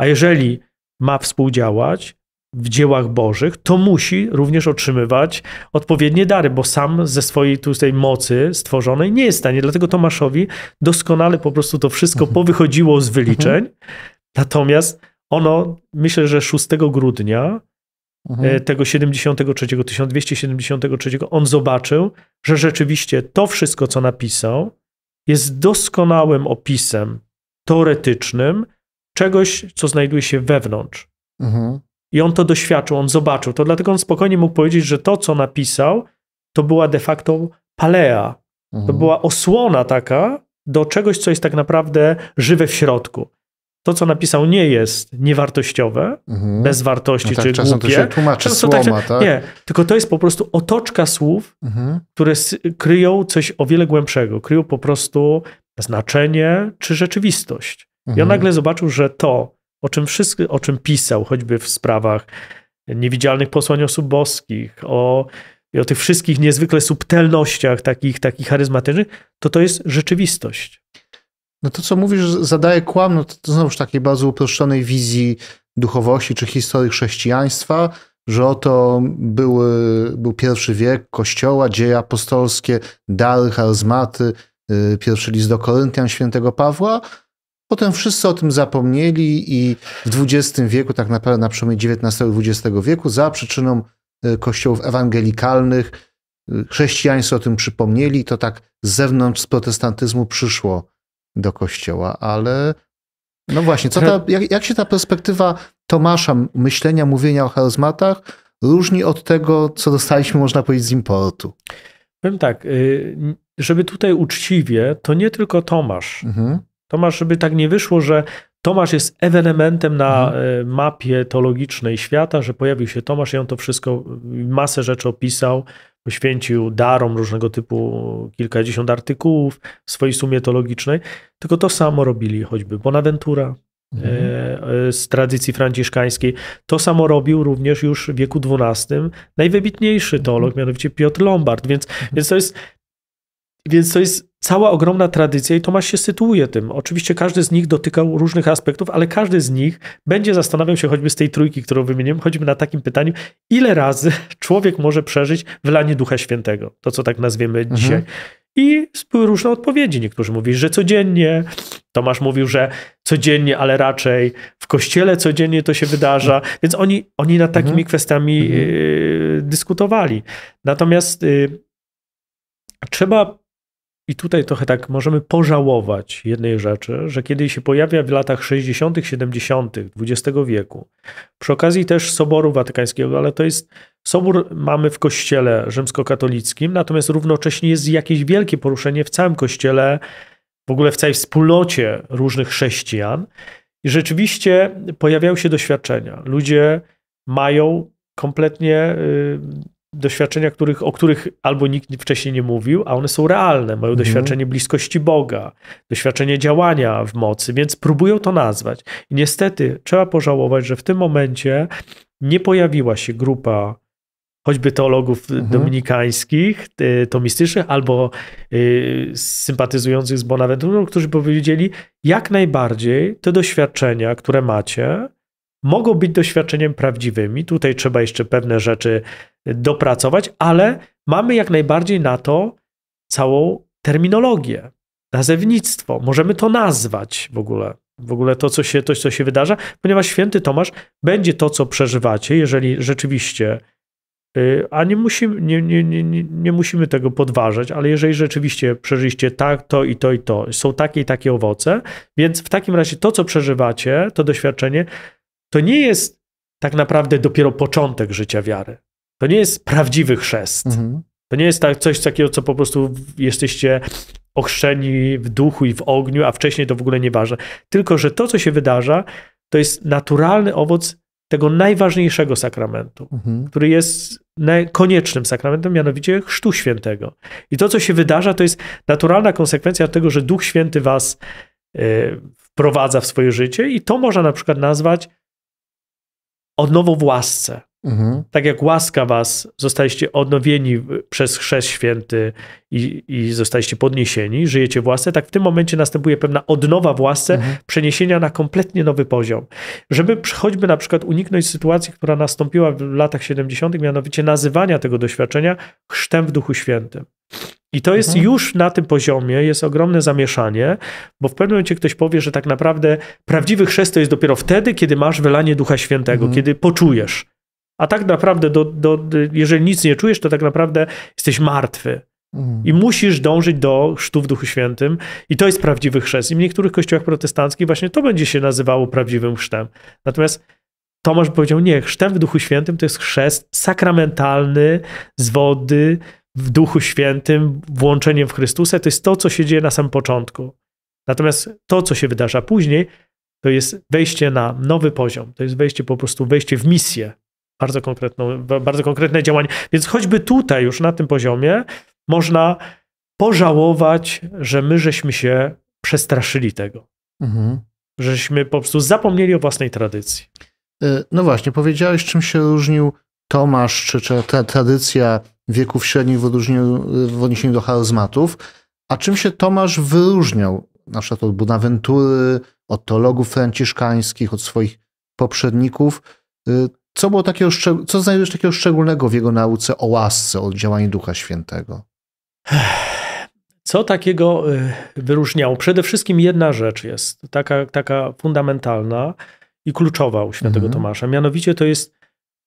A jeżeli ma współdziałać, w dziełach bożych, to musi również otrzymywać odpowiednie dary, bo sam ze swojej tutaj mocy stworzonej nie jest w stanie. Dlatego Tomaszowi doskonale po prostu to wszystko mhm. powychodziło z mhm. wyliczeń. Natomiast ono, myślę, że 6 grudnia e, mhm. tego 73, 1273, on zobaczył, że rzeczywiście to wszystko, co napisał, jest doskonałym opisem teoretycznym czegoś, co znajduje się wewnątrz. Mhm. I on to doświadczył, on zobaczył. To dlatego on spokojnie mógł powiedzieć, że to, co napisał, to była de facto palea. Mhm. To była osłona taka do czegoś, co jest tak naprawdę żywe w środku to, co napisał, nie jest niewartościowe, mhm. bez wartości no tak, czy czasem głupie. to się tłumaczy tak, słoma, tak, tak? Nie, tylko to jest po prostu otoczka słów, mhm. które kryją coś o wiele głębszego. Kryją po prostu znaczenie czy rzeczywistość. Mhm. I on mhm. nagle zobaczył, że to, o czym, wszystko, o czym pisał, choćby w sprawach niewidzialnych posłań osób boskich, o, o tych wszystkich niezwykle subtelnościach takich, takich charyzmatycznych, to to jest rzeczywistość. No to, co mówisz, zadaje kłam, no to, to znowuż takiej bardzo uproszczonej wizji duchowości czy historii chrześcijaństwa, że oto były, był pierwszy wiek Kościoła, dzieje apostolskie, dary, charyzmaty, y, pierwszy list do Koryntian świętego Pawła, Potem wszyscy o tym zapomnieli i w XX wieku, tak naprawdę na przełomie XIX i XX wieku, za przyczyną e, kościołów ewangelikalnych, e, chrześcijańscy o tym przypomnieli i to tak z zewnątrz z protestantyzmu przyszło do kościoła, ale no właśnie, co ta, jak, jak się ta perspektywa Tomasza, myślenia, mówienia o charyzmatach różni od tego, co dostaliśmy, można powiedzieć, z importu? Powiem tak, y, żeby tutaj uczciwie, to nie tylko Tomasz. Mhm Tomasz, żeby tak nie wyszło, że Tomasz jest ewenementem na mhm. E, mapie teologicznej świata, że pojawił się Tomasz i on to wszystko, masę rzeczy opisał, poświęcił darom różnego typu kilkadziesiąt artykułów w swojej sumie teologicznej. Tylko to samo robili choćby Bonaventura e, mhm. E, z tradycji franciszkańskiej. To samo robił również już w wieku XII najwybitniejszy teolog, mhm. mianowicie Piotr Lombard. Więc, mhm. więc to jest więc to jest cała ogromna tradycja i Tomasz się sytuuje tym. Oczywiście każdy z nich dotykał różnych aspektów, ale każdy z nich będzie zastanawiał się choćby z tej trójki, którą wymieniłem, choćby na takim pytaniu, ile razy [laughs] człowiek może przeżyć w lanie Ducha Świętego, to co tak nazwiemy mhm. dzisiaj. I były różne odpowiedzi. Niektórzy mówili, że codziennie. Tomasz mówił, że codziennie, ale raczej w kościele codziennie to się wydarza. Mhm. Więc oni, oni nad takimi mhm. kwestiami mhm. E, dyskutowali. Natomiast y, trzeba i tutaj trochę tak możemy pożałować jednej rzeczy, że kiedy się pojawia w latach 60., 70. XX wieku, przy okazji też Soboru Watykańskiego, ale to jest Sobór mamy w kościele rzymskokatolickim, natomiast równocześnie jest jakieś wielkie poruszenie w całym kościele, w ogóle w całej wspólnocie różnych chrześcijan. I rzeczywiście pojawiają się doświadczenia. Ludzie mają kompletnie y, doświadczenia, których, o których albo nikt wcześniej nie mówił, a one są realne. Mają mhm. doświadczenie bliskości Boga, doświadczenie działania w mocy, więc próbują to nazwać. I niestety trzeba pożałować, że w tym momencie nie pojawiła się grupa choćby teologów mhm. dominikańskich, y, tomistycznych, albo y, sympatyzujących z Bonaventurą, którzy powiedzieli, jak najbardziej te doświadczenia, które macie, mogą być doświadczeniem prawdziwymi. Tutaj trzeba jeszcze pewne rzeczy dopracować, ale mamy jak najbardziej na to całą terminologię, nazewnictwo. Możemy to nazwać w ogóle. W ogóle to, co się, to, co się wydarza, ponieważ święty Tomasz będzie to, co przeżywacie, jeżeli rzeczywiście, y, a nie musimy, nie, nie, nie, nie musimy tego podważać, ale jeżeli rzeczywiście przeżyliście tak, to i to i to, są takie i takie owoce, więc w takim razie to, co przeżywacie, to doświadczenie, to nie jest tak naprawdę dopiero początek życia wiary. To nie jest prawdziwy chrzest. Mhm. To nie jest tak coś takiego, co po prostu jesteście ochrzczeni w duchu i w ogniu, a wcześniej to w ogóle nie ważne. Tylko, że to, co się wydarza, to jest naturalny owoc tego najważniejszego sakramentu, mhm. który jest koniecznym sakramentem, mianowicie Chrztu Świętego. I to, co się wydarza, to jest naturalna konsekwencja tego, że Duch Święty was y, wprowadza w swoje życie, i to można na przykład nazwać odnową Mhm. Tak jak łaska was, zostaliście odnowieni przez chrzest święty i, i zostaliście podniesieni, żyjecie w łasce, tak w tym momencie następuje pewna odnowa w łasce, mhm. przeniesienia na kompletnie nowy poziom. Żeby choćby na przykład uniknąć sytuacji, która nastąpiła w latach 70., mianowicie nazywania tego doświadczenia chrztem w Duchu Świętym. I to jest mhm. już na tym poziomie, jest ogromne zamieszanie, bo w pewnym momencie ktoś powie, że tak naprawdę prawdziwy chrzest to jest dopiero wtedy, kiedy masz wylanie Ducha Świętego, mhm. kiedy poczujesz. A tak naprawdę, do, do, jeżeli nic nie czujesz, to tak naprawdę jesteś martwy. Mm. I musisz dążyć do chrztu w Duchu Świętym. I to jest prawdziwy chrzest. I w niektórych kościołach protestanckich właśnie to będzie się nazywało prawdziwym chrztem. Natomiast Tomasz powiedział, nie, chrztem w Duchu Świętym to jest chrzest sakramentalny z wody w Duchu Świętym, włączeniem w Chrystusa. To jest to, co się dzieje na samym początku. Natomiast to, co się wydarza później, to jest wejście na nowy poziom. To jest wejście po prostu, wejście w misję bardzo, konkretną, bardzo konkretne działanie. Więc choćby tutaj, już na tym poziomie, można pożałować, że my żeśmy się przestraszyli tego. Mhm. Żeśmy po prostu zapomnieli o własnej tradycji. E, no właśnie, powiedziałeś, czym się różnił Tomasz, czy, czy ta tradycja wieków średnich w odniesieniu, w odniesieniu do charyzmatów, a czym się Tomasz wyróżniał na przykład od Bonaventury, od teologów franciszkańskich, od swoich poprzedników. E, co, było takiego, co znajdujesz takiego szczególnego w jego nauce o łasce, o działaniu Ducha Świętego? [sighs] Co takiego y, wyróżniało? Przede wszystkim jedna rzecz jest taka, taka fundamentalna i kluczowa u świętego mhm. Tomasza. Mianowicie to jest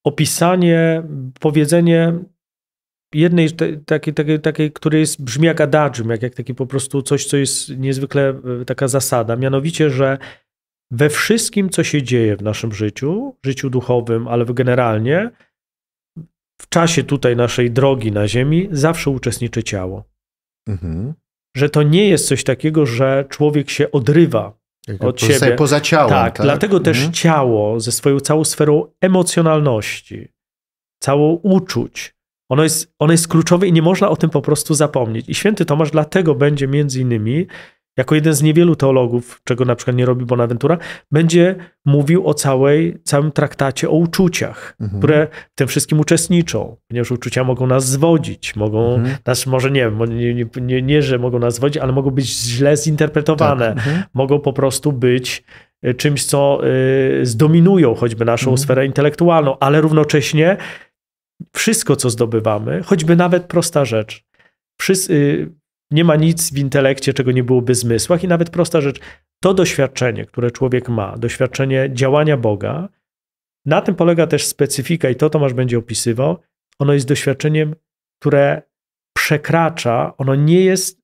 opisanie, powiedzenie jednej takiej, takiej, takiej który jest, brzmi jak adagium, jak, jak taki po prostu coś, co jest niezwykle y, taka zasada. Mianowicie, że we wszystkim, co się dzieje w naszym życiu, życiu duchowym, ale generalnie, w czasie tutaj naszej drogi na Ziemi, zawsze uczestniczy ciało. Mhm. Że to nie jest coś takiego, że człowiek się odrywa Jaka od siebie. Poza ciałem. Tak, tak? dlatego mhm. też ciało ze swoją całą sferą emocjonalności, całą uczuć, ono jest, ono jest kluczowe i nie można o tym po prostu zapomnieć. I święty Tomasz dlatego będzie między innymi jako jeden z niewielu teologów, czego na przykład nie robi Bonaventura, będzie mówił o całej, całym traktacie o uczuciach, mhm. które w tym wszystkim uczestniczą, ponieważ uczucia mogą nas zwodzić, mogą mhm. nas, może nie, nie, nie, nie, że mogą nas zwodzić, ale mogą być źle zinterpretowane, tak. mhm. mogą po prostu być e, czymś, co y, zdominują choćby naszą mhm. sferę intelektualną, ale równocześnie wszystko, co zdobywamy, choćby nawet prosta rzecz, Wszyscy, nie ma nic w intelekcie, czego nie byłoby w zmysłach, i nawet prosta rzecz, to doświadczenie, które człowiek ma, doświadczenie działania Boga, na tym polega też specyfika, i to Tomasz będzie opisywał. Ono jest doświadczeniem, które przekracza, ono nie jest,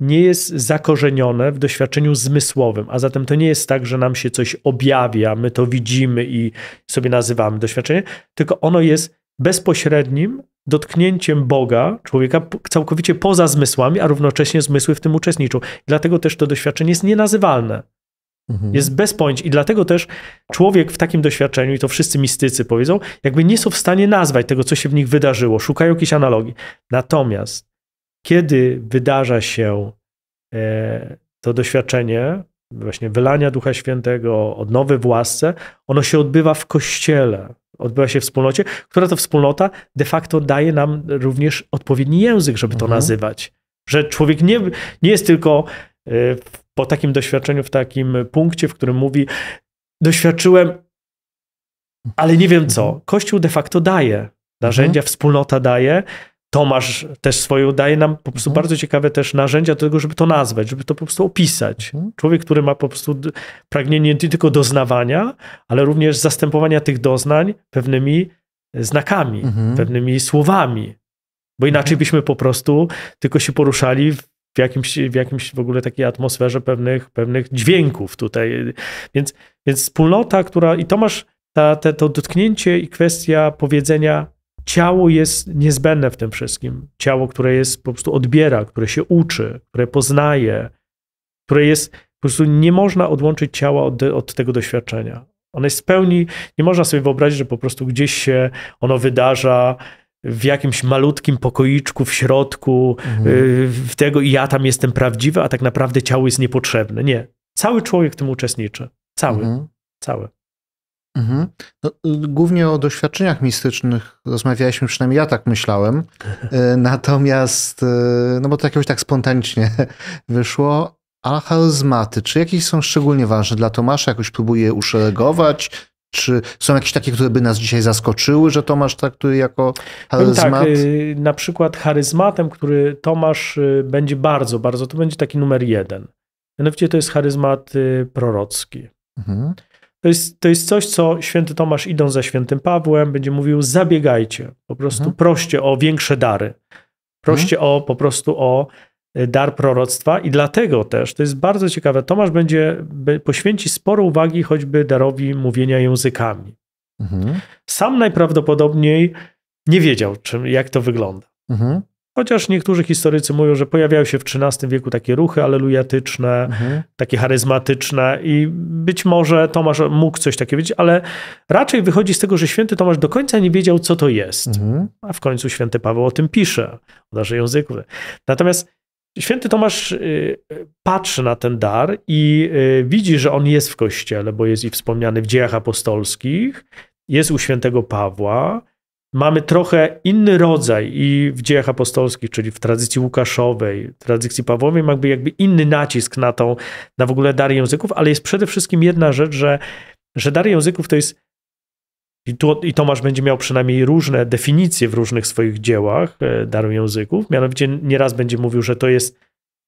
nie jest zakorzenione w doświadczeniu zmysłowym, a zatem to nie jest tak, że nam się coś objawia, my to widzimy i sobie nazywamy doświadczenie, tylko ono jest bezpośrednim dotknięciem Boga, człowieka całkowicie poza zmysłami, a równocześnie zmysły w tym uczestniczą. Dlatego też to doświadczenie jest nienazywalne. Mhm. Jest bez pojęć i dlatego też człowiek w takim doświadczeniu, i to wszyscy mistycy powiedzą, jakby nie są w stanie nazwać tego, co się w nich wydarzyło, szukają jakiejś analogii. Natomiast kiedy wydarza się e, to doświadczenie właśnie wylania Ducha Świętego, odnowy w łasce, ono się odbywa w Kościele, odbywa się w wspólnocie, która to wspólnota de facto daje nam również odpowiedni język, żeby to mhm. nazywać. Że człowiek nie, nie jest tylko y, po takim doświadczeniu, w takim punkcie, w którym mówi, doświadczyłem, ale nie wiem co. Mhm. Kościół de facto daje narzędzia, mhm. wspólnota daje, Tomasz też swoje daje nam po prostu mhm. bardzo ciekawe też narzędzia do tego, żeby to nazwać, żeby to po prostu opisać. Mhm. Człowiek, który ma po prostu pragnienie nie tylko doznawania, ale również zastępowania tych doznań pewnymi znakami, mhm. pewnymi słowami. Bo inaczej mhm. byśmy po prostu tylko się poruszali w jakimś, w jakimś w ogóle takiej atmosferze pewnych, pewnych dźwięków tutaj. Więc, więc wspólnota, która... I Tomasz, ta, te, to dotknięcie i kwestia powiedzenia ciało jest niezbędne w tym wszystkim. Ciało, które jest po prostu odbiera, które się uczy, które poznaje, które jest po prostu nie można odłączyć ciała od, od tego doświadczenia. Ono jest w pełni, nie można sobie wyobrazić, że po prostu gdzieś się ono wydarza w jakimś malutkim pokoiczku w środku, mhm. Y, w tego i ja tam jestem prawdziwy, a tak naprawdę ciało jest niepotrzebne. Nie. Cały człowiek w tym uczestniczy. Cały. Mhm. Cały. Mhm. No, y, głównie o doświadczeniach mistycznych rozmawialiśmy, przynajmniej ja tak myślałem. [laughs] Y, natomiast, y, no bo to jakoś tak spontanicznie [laughs] wyszło. A charyzmaty, czy jakieś są szczególnie ważne dla Tomasza? Jakoś próbuje uszeregować? Czy są jakieś takie, które by nas dzisiaj zaskoczyły, że Tomasz traktuje jako tak, charyzmat? Tak, na przykład charyzmatem, który Tomasz będzie bardzo, bardzo, to będzie taki numer jeden. Mianowicie to jest charyzmat prorocki. Mhm. To jest, to jest coś, co święty Tomasz, idąc za świętym Pawłem, będzie mówił: zabiegajcie, po prostu mhm. proście o większe dary. Proście mhm. o po prostu o e, dar proroctwa i dlatego też, to jest bardzo ciekawe, Tomasz będzie poświęcił sporo uwagi choćby darowi mówienia językami. Mhm. Sam najprawdopodobniej nie wiedział, czym, jak to wygląda. Mhm. Chociaż niektórzy historycy mówią, że pojawiały się w XIII wieku takie ruchy alelujatyczne, mhm. takie charyzmatyczne i być może Tomasz mógł coś takiego wiedzieć, ale raczej wychodzi z tego, że święty Tomasz do końca nie wiedział, co to jest. Mhm. A w końcu święty Paweł o tym pisze, o darze językowy. Natomiast Święty Tomasz y, patrzy na ten dar i y, widzi, że on jest w kościele, bo jest i wspomniany w dziejach apostolskich, jest u świętego Pawła, mamy trochę inny rodzaj i w dziejach apostolskich, czyli w tradycji Łukaszowej, tradycji Pawłowej, jakby, jakby inny nacisk na tą, na w ogóle dar języków, ale jest przede wszystkim jedna rzecz, że, że dar języków to jest i, tu, I Tomasz będzie miał przynajmniej różne definicje w różnych swoich dziełach e, daru języków. Mianowicie nieraz będzie mówił, że to jest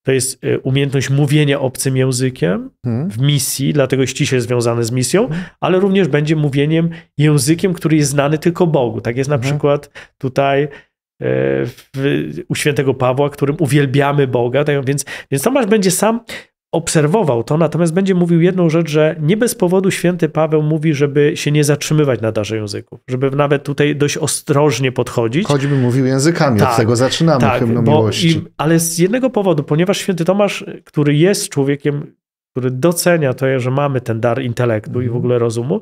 to jest e, umiejętność mówienia obcym językiem hmm. w misji, dlatego ściśle związane z misją, hmm. ale również będzie mówieniem językiem, który jest znany tylko Bogu. Tak jest na mhm. przykład tutaj e, w, u świętego Pawła, którym uwielbiamy Boga, tak, więc, więc Tomasz będzie sam obserwował to, natomiast będzie mówił jedną rzecz, że nie bez powodu święty Paweł mówi, żeby się nie zatrzymywać na darze języków, żeby nawet tutaj dość ostrożnie podchodzić. Choćby mówił językami, tak, od tego zaczynamy tak, hymną bo miłości. I, ale z jednego powodu, ponieważ święty Tomasz, który jest człowiekiem, który docenia to, że mamy ten dar intelektu mm. i w mhm. ogóle rozumu,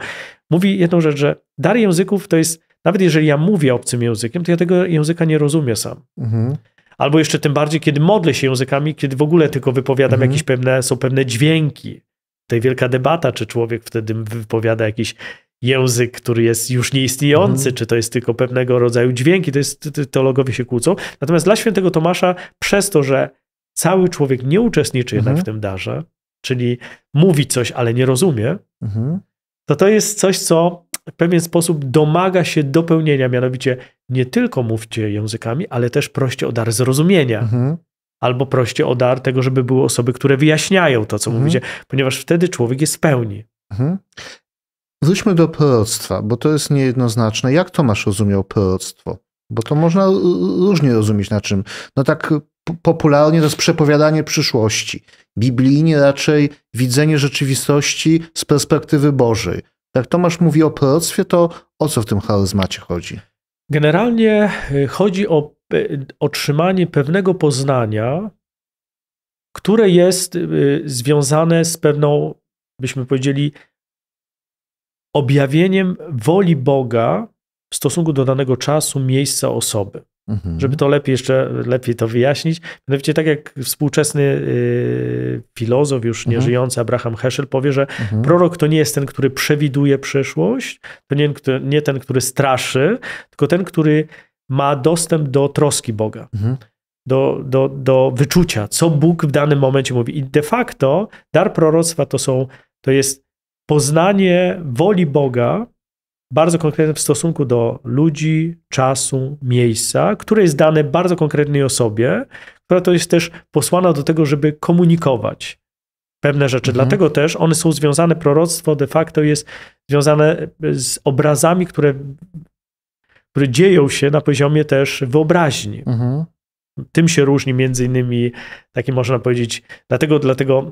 mówi jedną rzecz, że dar języków to jest, nawet jeżeli ja mówię obcym językiem, to ja tego języka nie rozumiem sam. Mhm albo jeszcze tym bardziej, kiedy modlę się językami, kiedy w ogóle tylko wypowiadam mhm. jakieś pewne, są pewne dźwięki. Tutaj wielka debata, czy człowiek wtedy wypowiada jakiś język, który jest już nieistniejący, mhm. czy to jest tylko pewnego rodzaju dźwięki, to jest, teologowie się kłócą. Natomiast dla świętego Tomasza, przez to, że cały człowiek nie uczestniczy mhm. jednak w tym darze, czyli mówi coś, ale nie rozumie, mhm to to jest coś, co w pewien sposób domaga się dopełnienia, mianowicie nie tylko mówcie językami, ale też proście o dar zrozumienia. Mhm. Albo proście o dar tego, żeby były osoby, które wyjaśniają to, co mhm. mówicie, ponieważ wtedy człowiek jest w pełni. Mhm. Wróćmy do proroctwa, bo to jest niejednoznaczne. Jak Tomasz rozumiał proroctwo? Bo to można różnie rozumieć na czym. No tak popularnie to jest przepowiadanie przyszłości biblijnie raczej widzenie rzeczywistości z perspektywy Bożej. Jak Tomasz mówi o proroctwie, to o co w tym charyzmacie chodzi? Generalnie y, chodzi o y, otrzymanie pewnego poznania, które jest y, związane z pewną, byśmy powiedzieli, objawieniem woli Boga w stosunku do danego czasu, miejsca, osoby. Mhm. Żeby to lepiej jeszcze lepiej to wyjaśnić, mianowicie tak jak współczesny y, filozof już mhm. nieżyjący Abraham Heschel powie, że mhm. prorok to nie jest ten, który przewiduje przyszłość, to nie, nie ten, który straszy, tylko ten, który ma dostęp do troski Boga. Mhm. Do, do, do wyczucia, co Bóg w danym momencie mówi. I de facto dar proroctwa to są, to jest poznanie woli Boga bardzo konkretny w stosunku do ludzi, czasu, miejsca, które jest dane bardzo konkretnej osobie, która to jest też posłana do tego, żeby komunikować pewne rzeczy. Mhm. Dlatego też one są związane, proroctwo de facto jest związane z obrazami, które, które dzieją się na poziomie też wyobraźni. Mhm. Tym się różni między innymi, taki można powiedzieć, dlatego, dlatego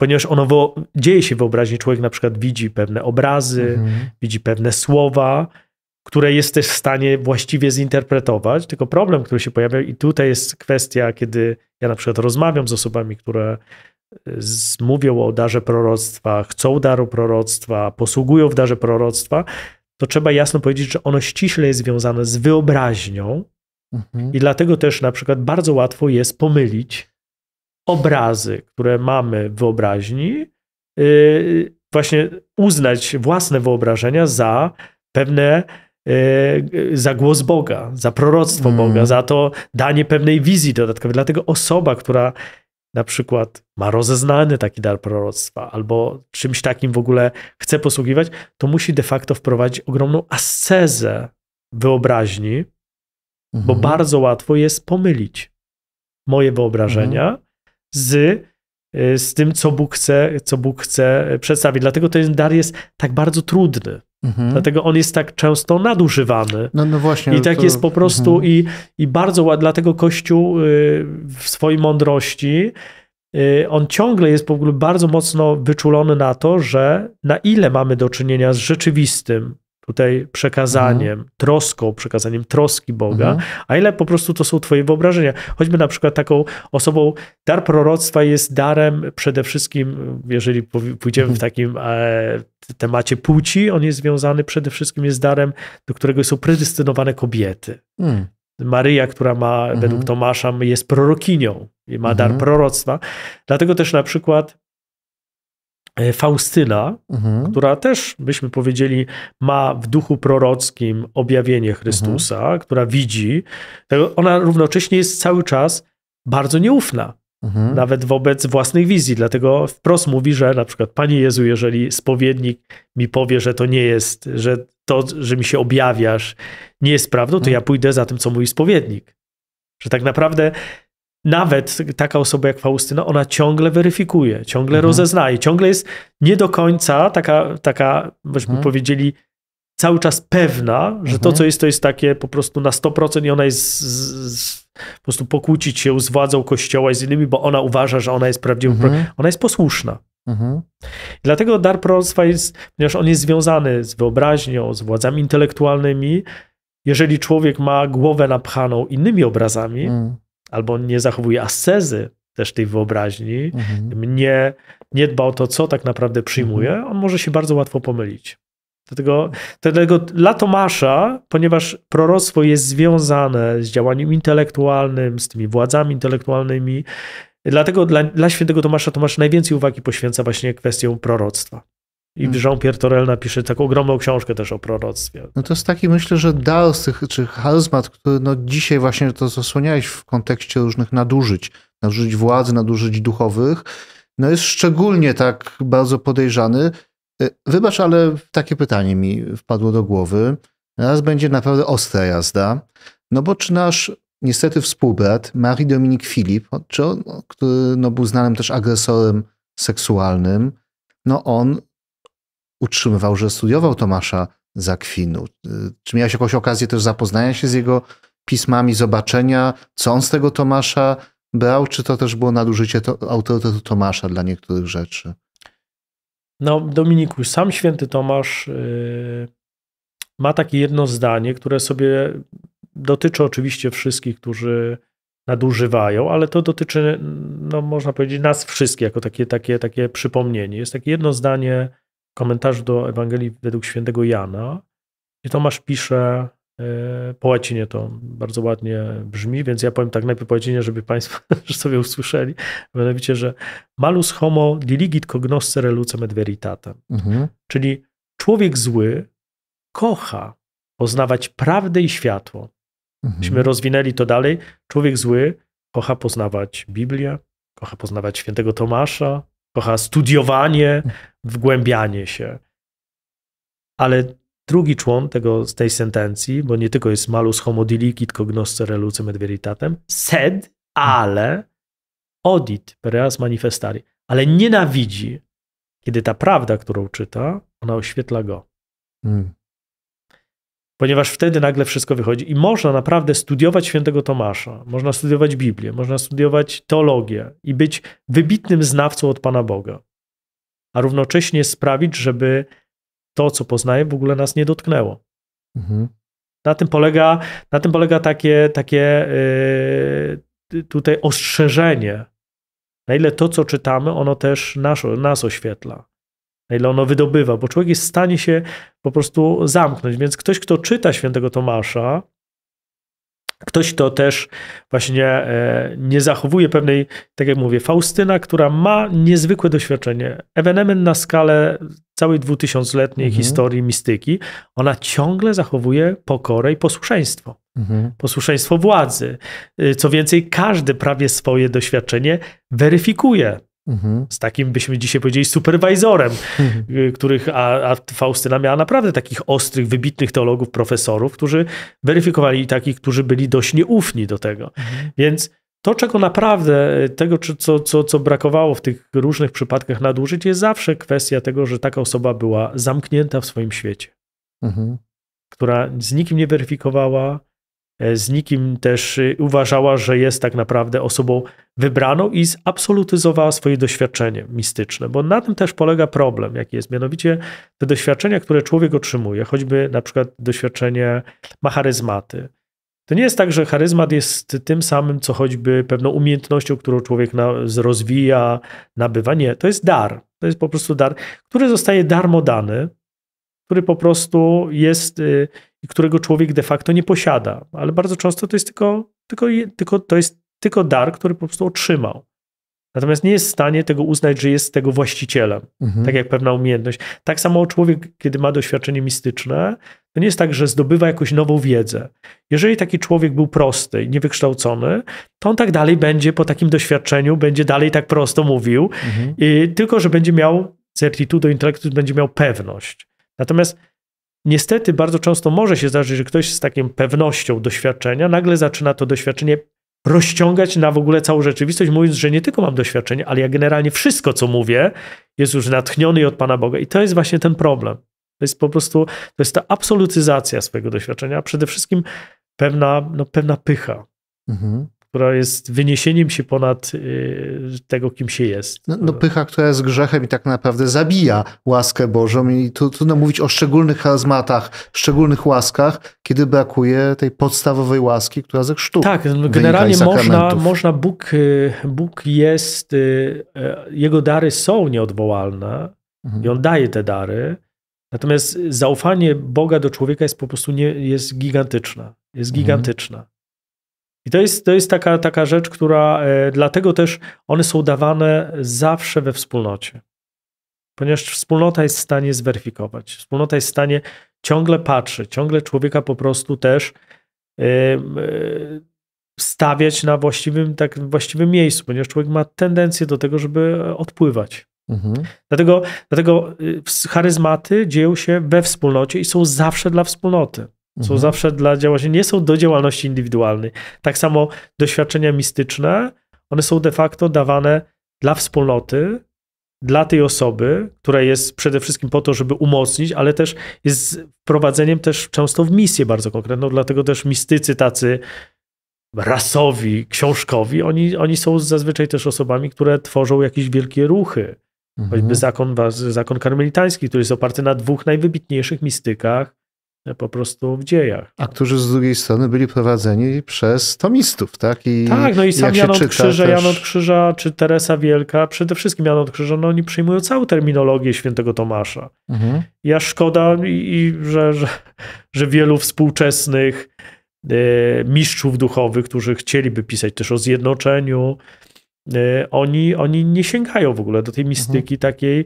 ponieważ ono wo- dzieje się w wyobraźni. Człowiek na przykład widzi pewne obrazy, mhm. widzi pewne słowa, które jest też w stanie właściwie zinterpretować. Tylko problem, który się pojawia, i tutaj jest kwestia, kiedy ja na przykład rozmawiam z osobami, które e, z, mówią o darze proroctwa, chcą daru proroctwa, posługują w darze proroctwa, to trzeba jasno powiedzieć, że ono ściśle jest związane z wyobraźnią. Mhm. I dlatego też na przykład bardzo łatwo jest pomylić obrazy, które mamy w wyobraźni, y, właśnie uznać własne wyobrażenia za pewne y, za głos Boga, za proroctwo mm. Boga, za to danie pewnej wizji dodatkowej. Dlatego osoba, która na przykład ma rozeznany taki dar proroctwa albo czymś takim w ogóle chce posługiwać, to musi de facto wprowadzić ogromną ascezę wyobraźni, mm. bo mhm. bardzo łatwo jest pomylić moje wyobrażenia mm z, y, z tym, co Bóg chce, co Bóg chce e, przedstawić. Dlatego ten dar jest tak bardzo trudny. Mhm. Dlatego on jest tak często nadużywany. No, no właśnie. I tak to... jest po prostu mhm. i, i bardzo ładnie. Dlatego Kościół y, w swojej mądrości y, on ciągle jest w ogóle bardzo mocno wyczulony na to, że na ile mamy do czynienia z rzeczywistym tutaj przekazaniem, mhm. troską, przekazaniem troski Boga, mhm. a ile po prostu to są Twoje wyobrażenia. Choćby na przykład taką osobą, dar proroctwa jest darem przede wszystkim, jeżeli pójdziemy w mhm. takim e, temacie płci, on jest związany przede wszystkim jest darem, do którego są predestynowane kobiety. Mhm. Maryja, która ma, według mhm. Tomasza, jest prorokinią i ma dar mhm. proroctwa. Dlatego też na przykład E, Faustyna, mhm. która też byśmy powiedzieli ma w duchu prorockim objawienie mhm. Chrystusa, mhm. która widzi, ona równocześnie jest cały czas bardzo nieufna. Mhm. Nawet wobec własnych wizji. Dlatego wprost mówi, że na przykład Panie Jezu, jeżeli spowiednik mi powie, że to nie jest, że to, że mi się objawiasz, nie jest prawdą, to mhm. ja pójdę za tym, co mówi spowiednik. Że tak naprawdę nawet taka osoba jak Faustyna, ona ciągle weryfikuje, ciągle mhm. rozeznaje, ciągle jest nie do końca taka, taka byśmy mhm. powiedzieli, cały czas pewna, że mhm. to, co jest, to jest takie po prostu na 100% i ona jest z, z, po prostu pokłócić się z władzą kościoła i z innymi, bo ona uważa, że ona jest prawdziwą. Mhm. Ona jest posłuszna. Mhm. Dlatego dar proroctwa jest, ponieważ on jest związany z wyobraźnią, z władzami intelektualnymi. Jeżeli człowiek ma głowę napchaną innymi obrazami, mhm albo nie zachowuje ascezy też tej wyobraźni, mhm. nie, nie dba o to, co tak naprawdę przyjmuje, mhm. on może się bardzo łatwo pomylić. Dlatego, dlatego Tomasza, ponieważ proroctwo jest związane z działaniem intelektualnym, z tymi władzami intelektualnymi, dlatego dla, dla świętego Tomasza Tomasz najwięcej uwagi poświęca właśnie kwestią proroctwa. I hmm. Jean-Pierre Torel napisze taką ogromną książkę też o proroctwie. No to jest taki, myślę, że dal czy charyzmat, który no dzisiaj właśnie to zasłaniałeś w kontekście różnych nadużyć, nadużyć władzy, nadużyć duchowych, no jest szczególnie tak bardzo podejrzany. Y, wybacz, ale takie pytanie mi wpadło do głowy. Teraz będzie naprawdę ostra jazda. No bo czy nasz niestety współbrat Marie-Dominique Filip, który no, był znanym też agresorem seksualnym, no on utrzymywał, że studiował Tomasza Zakwinu. Y, czy miałeś jakąś okazję też zapoznania się z jego pismami, zobaczenia, co on z tego Tomasza brał, czy to też było nadużycie to, autorytetu Tomasza dla niektórych rzeczy? No, Dominiku, sam święty Tomasz yy, ma takie jedno zdanie, które sobie dotyczy oczywiście wszystkich, którzy nadużywają, ale to dotyczy, no, można powiedzieć, nas wszystkich, jako takie, takie, takie przypomnienie. Jest takie jedno zdanie komentarzu do Ewangelii według świętego Jana, I Tomasz pisze e, po łacinie to bardzo ładnie brzmi, więc ja powiem tak najpierw po łacinie, żeby Państwo [laughs] sobie usłyszeli, mianowicie, że malus homo diligit cognoscere lucem et veritatem. Mhm. Czyli człowiek zły kocha poznawać prawdę i światło. Mhm. Myśmy rozwinęli to dalej. Człowiek zły kocha poznawać Biblię, kocha poznawać świętego Tomasza, kocha studiowanie, wgłębianie się. Ale drugi człon tego, z tej sentencji, bo nie tylko jest malus homodilicit cognosce relucem et veritatem, sed, ale odit per reas manifestari, ale nienawidzi, kiedy ta prawda, którą czyta, ona oświetla go. Hmm ponieważ wtedy nagle wszystko wychodzi i można naprawdę studiować świętego Tomasza, można studiować Biblię, można studiować teologię i być wybitnym znawcą od Pana Boga, a równocześnie sprawić, żeby to, co poznaje, w ogóle nas nie dotknęło. Mhm. Na tym polega, na tym polega takie, takie yy, tutaj ostrzeżenie, na ile to, co czytamy, ono też nas, nas oświetla na ile ono wydobywa, bo człowiek jest w stanie się po prostu zamknąć. Więc ktoś, kto czyta świętego Tomasza, ktoś, kto też właśnie e, nie zachowuje pewnej, tak jak mówię, Faustyna, która ma niezwykłe doświadczenie, ewenement na skalę całej dwutysiącletniej mhm. historii mistyki, ona ciągle zachowuje pokorę i posłuszeństwo. Mhm. Posłuszeństwo władzy. Y, co więcej, każdy prawie swoje doświadczenie weryfikuje. Mhm. Z takim byśmy dzisiaj powiedzieli superwajzorem, y, których, a, a Faustyna miała naprawdę takich ostrych, wybitnych teologów, profesorów, którzy weryfikowali i takich, którzy byli dość nieufni do tego. Mhm. Więc to, czego naprawdę, y, tego, co, co, co brakowało w tych różnych przypadkach nadużyć, jest zawsze kwestia tego, że taka osoba była zamknięta w swoim świecie, mhm. która z nikim nie weryfikowała, E, z nikim też y, uważała, że jest tak naprawdę osobą wybraną i zabsolutyzowała swoje doświadczenie mistyczne, bo na tym też polega problem, jaki jest. Mianowicie te doświadczenia, które człowiek otrzymuje, choćby na przykład doświadczenie ma charyzmaty. To nie jest tak, że charyzmat jest tym samym, co choćby pewną umiejętnością, którą człowiek na, rozwija, nabywa. Nie, to jest dar. To jest po prostu dar, który zostaje darmo dany, który po prostu jest y, i którego człowiek de facto nie posiada. Ale bardzo często to jest tylko, tylko, tylko, to jest tylko dar, który po prostu otrzymał. Natomiast nie jest w stanie tego uznać, że jest tego właścicielem, mhm. tak jak pewna umiejętność. Tak samo człowiek, kiedy ma doświadczenie mistyczne, to nie jest tak, że zdobywa jakąś nową wiedzę. Jeżeli taki człowiek był prosty i niewykształcony, to on tak dalej będzie po takim doświadczeniu, będzie dalej tak prosto mówił, mhm. i, tylko że będzie miał certitudo intelektu, będzie miał pewność. Natomiast Niestety bardzo często może się zdarzyć, że ktoś z taką pewnością doświadczenia nagle zaczyna to doświadczenie rozciągać na w ogóle całą rzeczywistość, mówiąc, że nie tylko mam doświadczenie, ale ja generalnie wszystko, co mówię, jest już natchniony od Pana Boga. I to jest właśnie ten problem. To jest po prostu, to jest ta absolutyzacja swojego doświadczenia, a przede wszystkim pewna, no, pewna pycha. Mhm która jest wyniesieniem się ponad y, tego, kim się jest. No, no pycha, która jest grzechem i tak naprawdę zabija łaskę Bożą i tu, trudno mówić o szczególnych charyzmatach, szczególnych łaskach, kiedy brakuje tej podstawowej łaski, która ze chrztu Tak, no, generalnie można, można Bóg, y, Bóg jest, y, e, jego dary są nieodwołalne mhm. i On daje te dary, Natomiast zaufanie Boga do człowieka jest po prostu nie, jest gigantyczne. Jest mhm. gigantyczne. I to jest, to jest taka, taka rzecz, która e, dlatego też one są dawane zawsze we wspólnocie. Ponieważ wspólnota jest w stanie zweryfikować, wspólnota jest w stanie ciągle patrzeć, ciągle człowieka po prostu też e, e, stawiać na właściwym, tak, właściwym miejscu, ponieważ człowiek ma tendencję do tego, żeby odpływać. Mhm. Dlatego, dlatego y, charyzmaty dzieją się we wspólnocie i są zawsze dla wspólnoty. Są mhm. zawsze dla działalności, nie są do działalności indywidualnej. Tak samo doświadczenia mistyczne, one są de facto dawane dla wspólnoty, dla tej osoby, która jest przede wszystkim po to, żeby umocnić, ale też jest wprowadzeniem też często w misję bardzo konkretną, no, dlatego też mistycy tacy rasowi, książkowi, oni, oni są zazwyczaj też osobami, które tworzą jakieś wielkie ruchy. Mhm. Choćby zakon, zakon karmelitański, który jest oparty na dwóch najwybitniejszych mistykach po prostu w dziejach. A którzy z drugiej strony byli prowadzeni przez tomistów, tak? I tak, no i sam Jan od Krzyża, też... Jan od Krzyża, czy Teresa Wielka, przede wszystkim Jan od Krzyża, no oni przyjmują całą terminologię świętego Tomasza. Mhm. Ja szkoda, i, że, że, że wielu współczesnych y, mistrzów duchowych, którzy chcieliby pisać też o zjednoczeniu, y, oni, oni nie sięgają w ogóle do tej mistyki mhm. takiej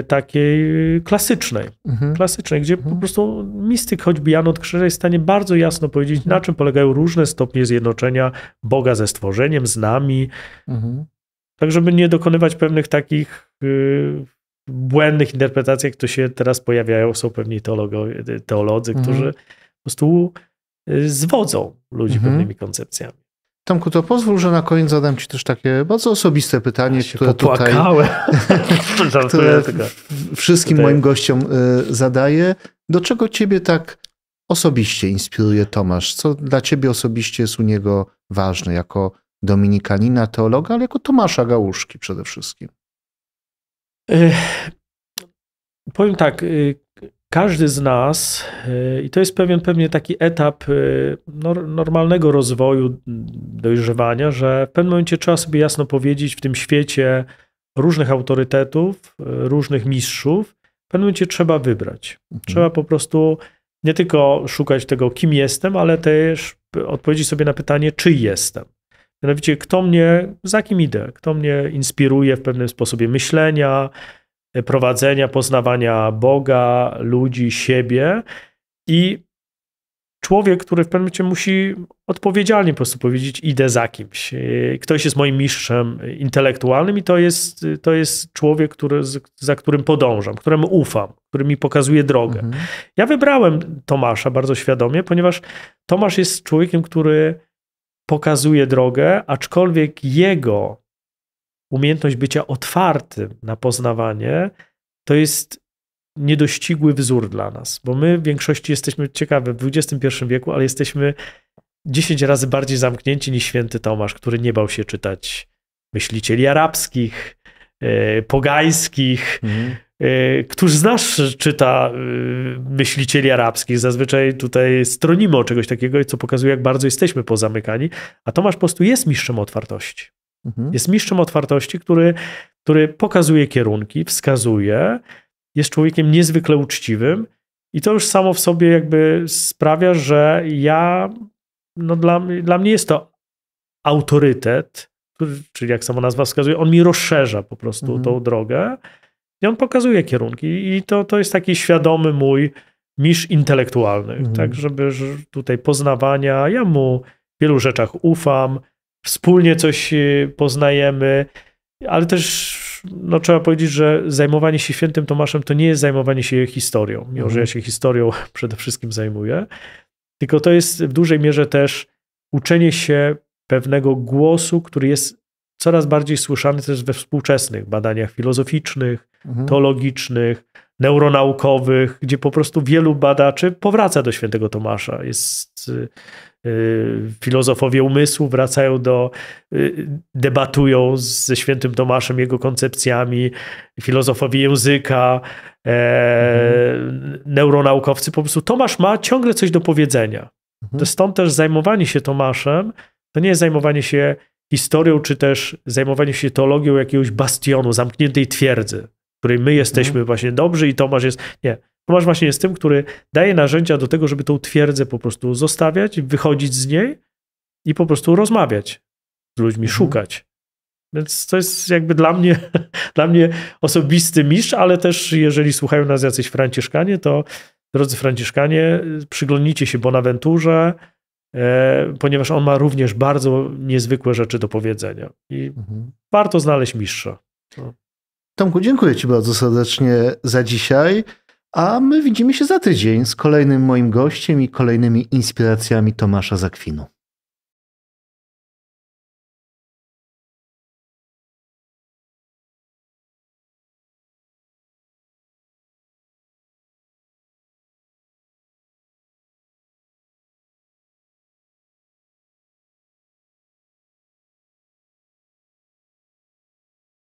Y, takiej y, klasycznej, mhm. klasycznej, gdzie mhm. po prostu mistyk, choćby Jan od Krzyża, jest w stanie bardzo jasno powiedzieć, mhm. na czym polegają różne stopnie zjednoczenia Boga ze stworzeniem, z nami, mhm. tak żeby nie dokonywać pewnych takich y, błędnych interpretacji, które się teraz pojawiają, są pewni teologowie, y, teolodzy, mhm. którzy po prostu zwodzą ludzi mhm. pewnymi koncepcjami. Tomku, to pozwól, że na koniec zadam Ci też takie bardzo osobiste pytanie, ja które popłakałem. [laughs] tutaj które wszystkim tutaj. moim gościom e, zadaję. Do czego Ciebie tak osobiście inspiruje Tomasz? Co dla Ciebie osobiście jest u niego ważne jako dominikanina, teologa, ale jako Tomasza Gałuszki przede wszystkim? E, powiem tak, e, każdy z nas, y, i to jest pewien pewnie taki etap y, normalnego rozwoju, mm, dojrzewania, że w pewnym momencie trzeba sobie jasno powiedzieć w tym świecie różnych autorytetów, y, różnych mistrzów, w pewnym momencie trzeba wybrać. Mhm. Trzeba po prostu nie tylko szukać tego, kim jestem, ale też odpowiedzieć sobie na pytanie, czy jestem. Mianowicie, kto mnie, za kim idę, kto mnie inspiruje w pewnym sposobie myślenia, prowadzenia, poznawania Boga, ludzi, siebie. I człowiek, który w pewnym momencie musi odpowiedzialnie po prostu powiedzieć, idę za kimś. Ktoś jest moim mistrzem intelektualnym i to jest, to jest człowiek, który, za którym podążam, któremu ufam, który mi pokazuje drogę. Mhm. Ja wybrałem Tomasza bardzo świadomie, ponieważ Tomasz jest człowiekiem, który pokazuje drogę, aczkolwiek jego umiejętność bycia otwartym na poznawanie to jest niedościgły wzór dla nas, bo my w większości jesteśmy ciekawe w XXI wieku, ale jesteśmy 10 razy bardziej zamknięci niż święty Tomasz, który nie bał się czytać myślicieli arabskich, e, pogańskich. Mhm. E, Któż z nas czyta e, myślicieli arabskich? Zazwyczaj tutaj stronimy o czegoś takiego, co pokazuje, jak bardzo jesteśmy pozamykani. A Tomasz po prostu jest mistrzem otwartości. Mhm. Jest mistrzem otwartości, który, który pokazuje kierunki, wskazuje, jest człowiekiem niezwykle uczciwym i to już samo w sobie jakby sprawia, że ja, no dla, dla mnie jest to autorytet, który, czyli jak sama nazwa wskazuje, on mi rozszerza po prostu mhm. tą drogę i on pokazuje kierunki i to, to jest taki świadomy mój misz intelektualny, mhm. tak żeby tutaj poznawania, ja mu w wielu rzeczach ufam, wspólnie coś y, poznajemy, ale też no, trzeba powiedzieć, że zajmowanie się świętym Tomaszem to nie jest zajmowanie się historią, mimo że ja mhm. się historią [laughs] przede wszystkim zajmuję, tylko to jest w dużej mierze też uczenie się pewnego głosu, który jest coraz bardziej słyszany też we współczesnych badaniach filozoficznych, mhm. teologicznych, neuronaukowych, gdzie po prostu wielu badaczy powraca do świętego Tomasza. Jest y, y, filozofowie umysłu wracają do, y, debatują ze świętym Tomaszem, jego koncepcjami, filozofowie języka, e, mhm. neuronaukowcy. Po prostu Tomasz ma ciągle coś do powiedzenia. Mhm. Stąd też zajmowanie się Tomaszem to nie jest zajmowanie się historią, czy też zajmowanie się teologią jakiegoś bastionu, zamkniętej twierdzy której my jesteśmy no. właśnie dobrzy i Tomasz jest. Nie. Tomasz właśnie jest tym, który daje narzędzia do tego, żeby tą twierdzę po prostu zostawiać, wychodzić z niej i po prostu rozmawiać z ludźmi, mhm. szukać. Więc to jest jakby dla mnie, [laughs] dla mnie osobisty mistrz, ale też jeżeli słuchają nas jacyś franciszkanie, to drodzy franciszkanie, przyglądnijcie się Bonaventurze, e, ponieważ on ma również bardzo niezwykłe rzeczy do powiedzenia. I mhm. warto znaleźć mistrza. No. Tomku, dziękuję Ci bardzo serdecznie za dzisiaj, a my widzimy się za tydzień z kolejnym moim gościem i kolejnymi inspiracjami Tomasza Zakwinu.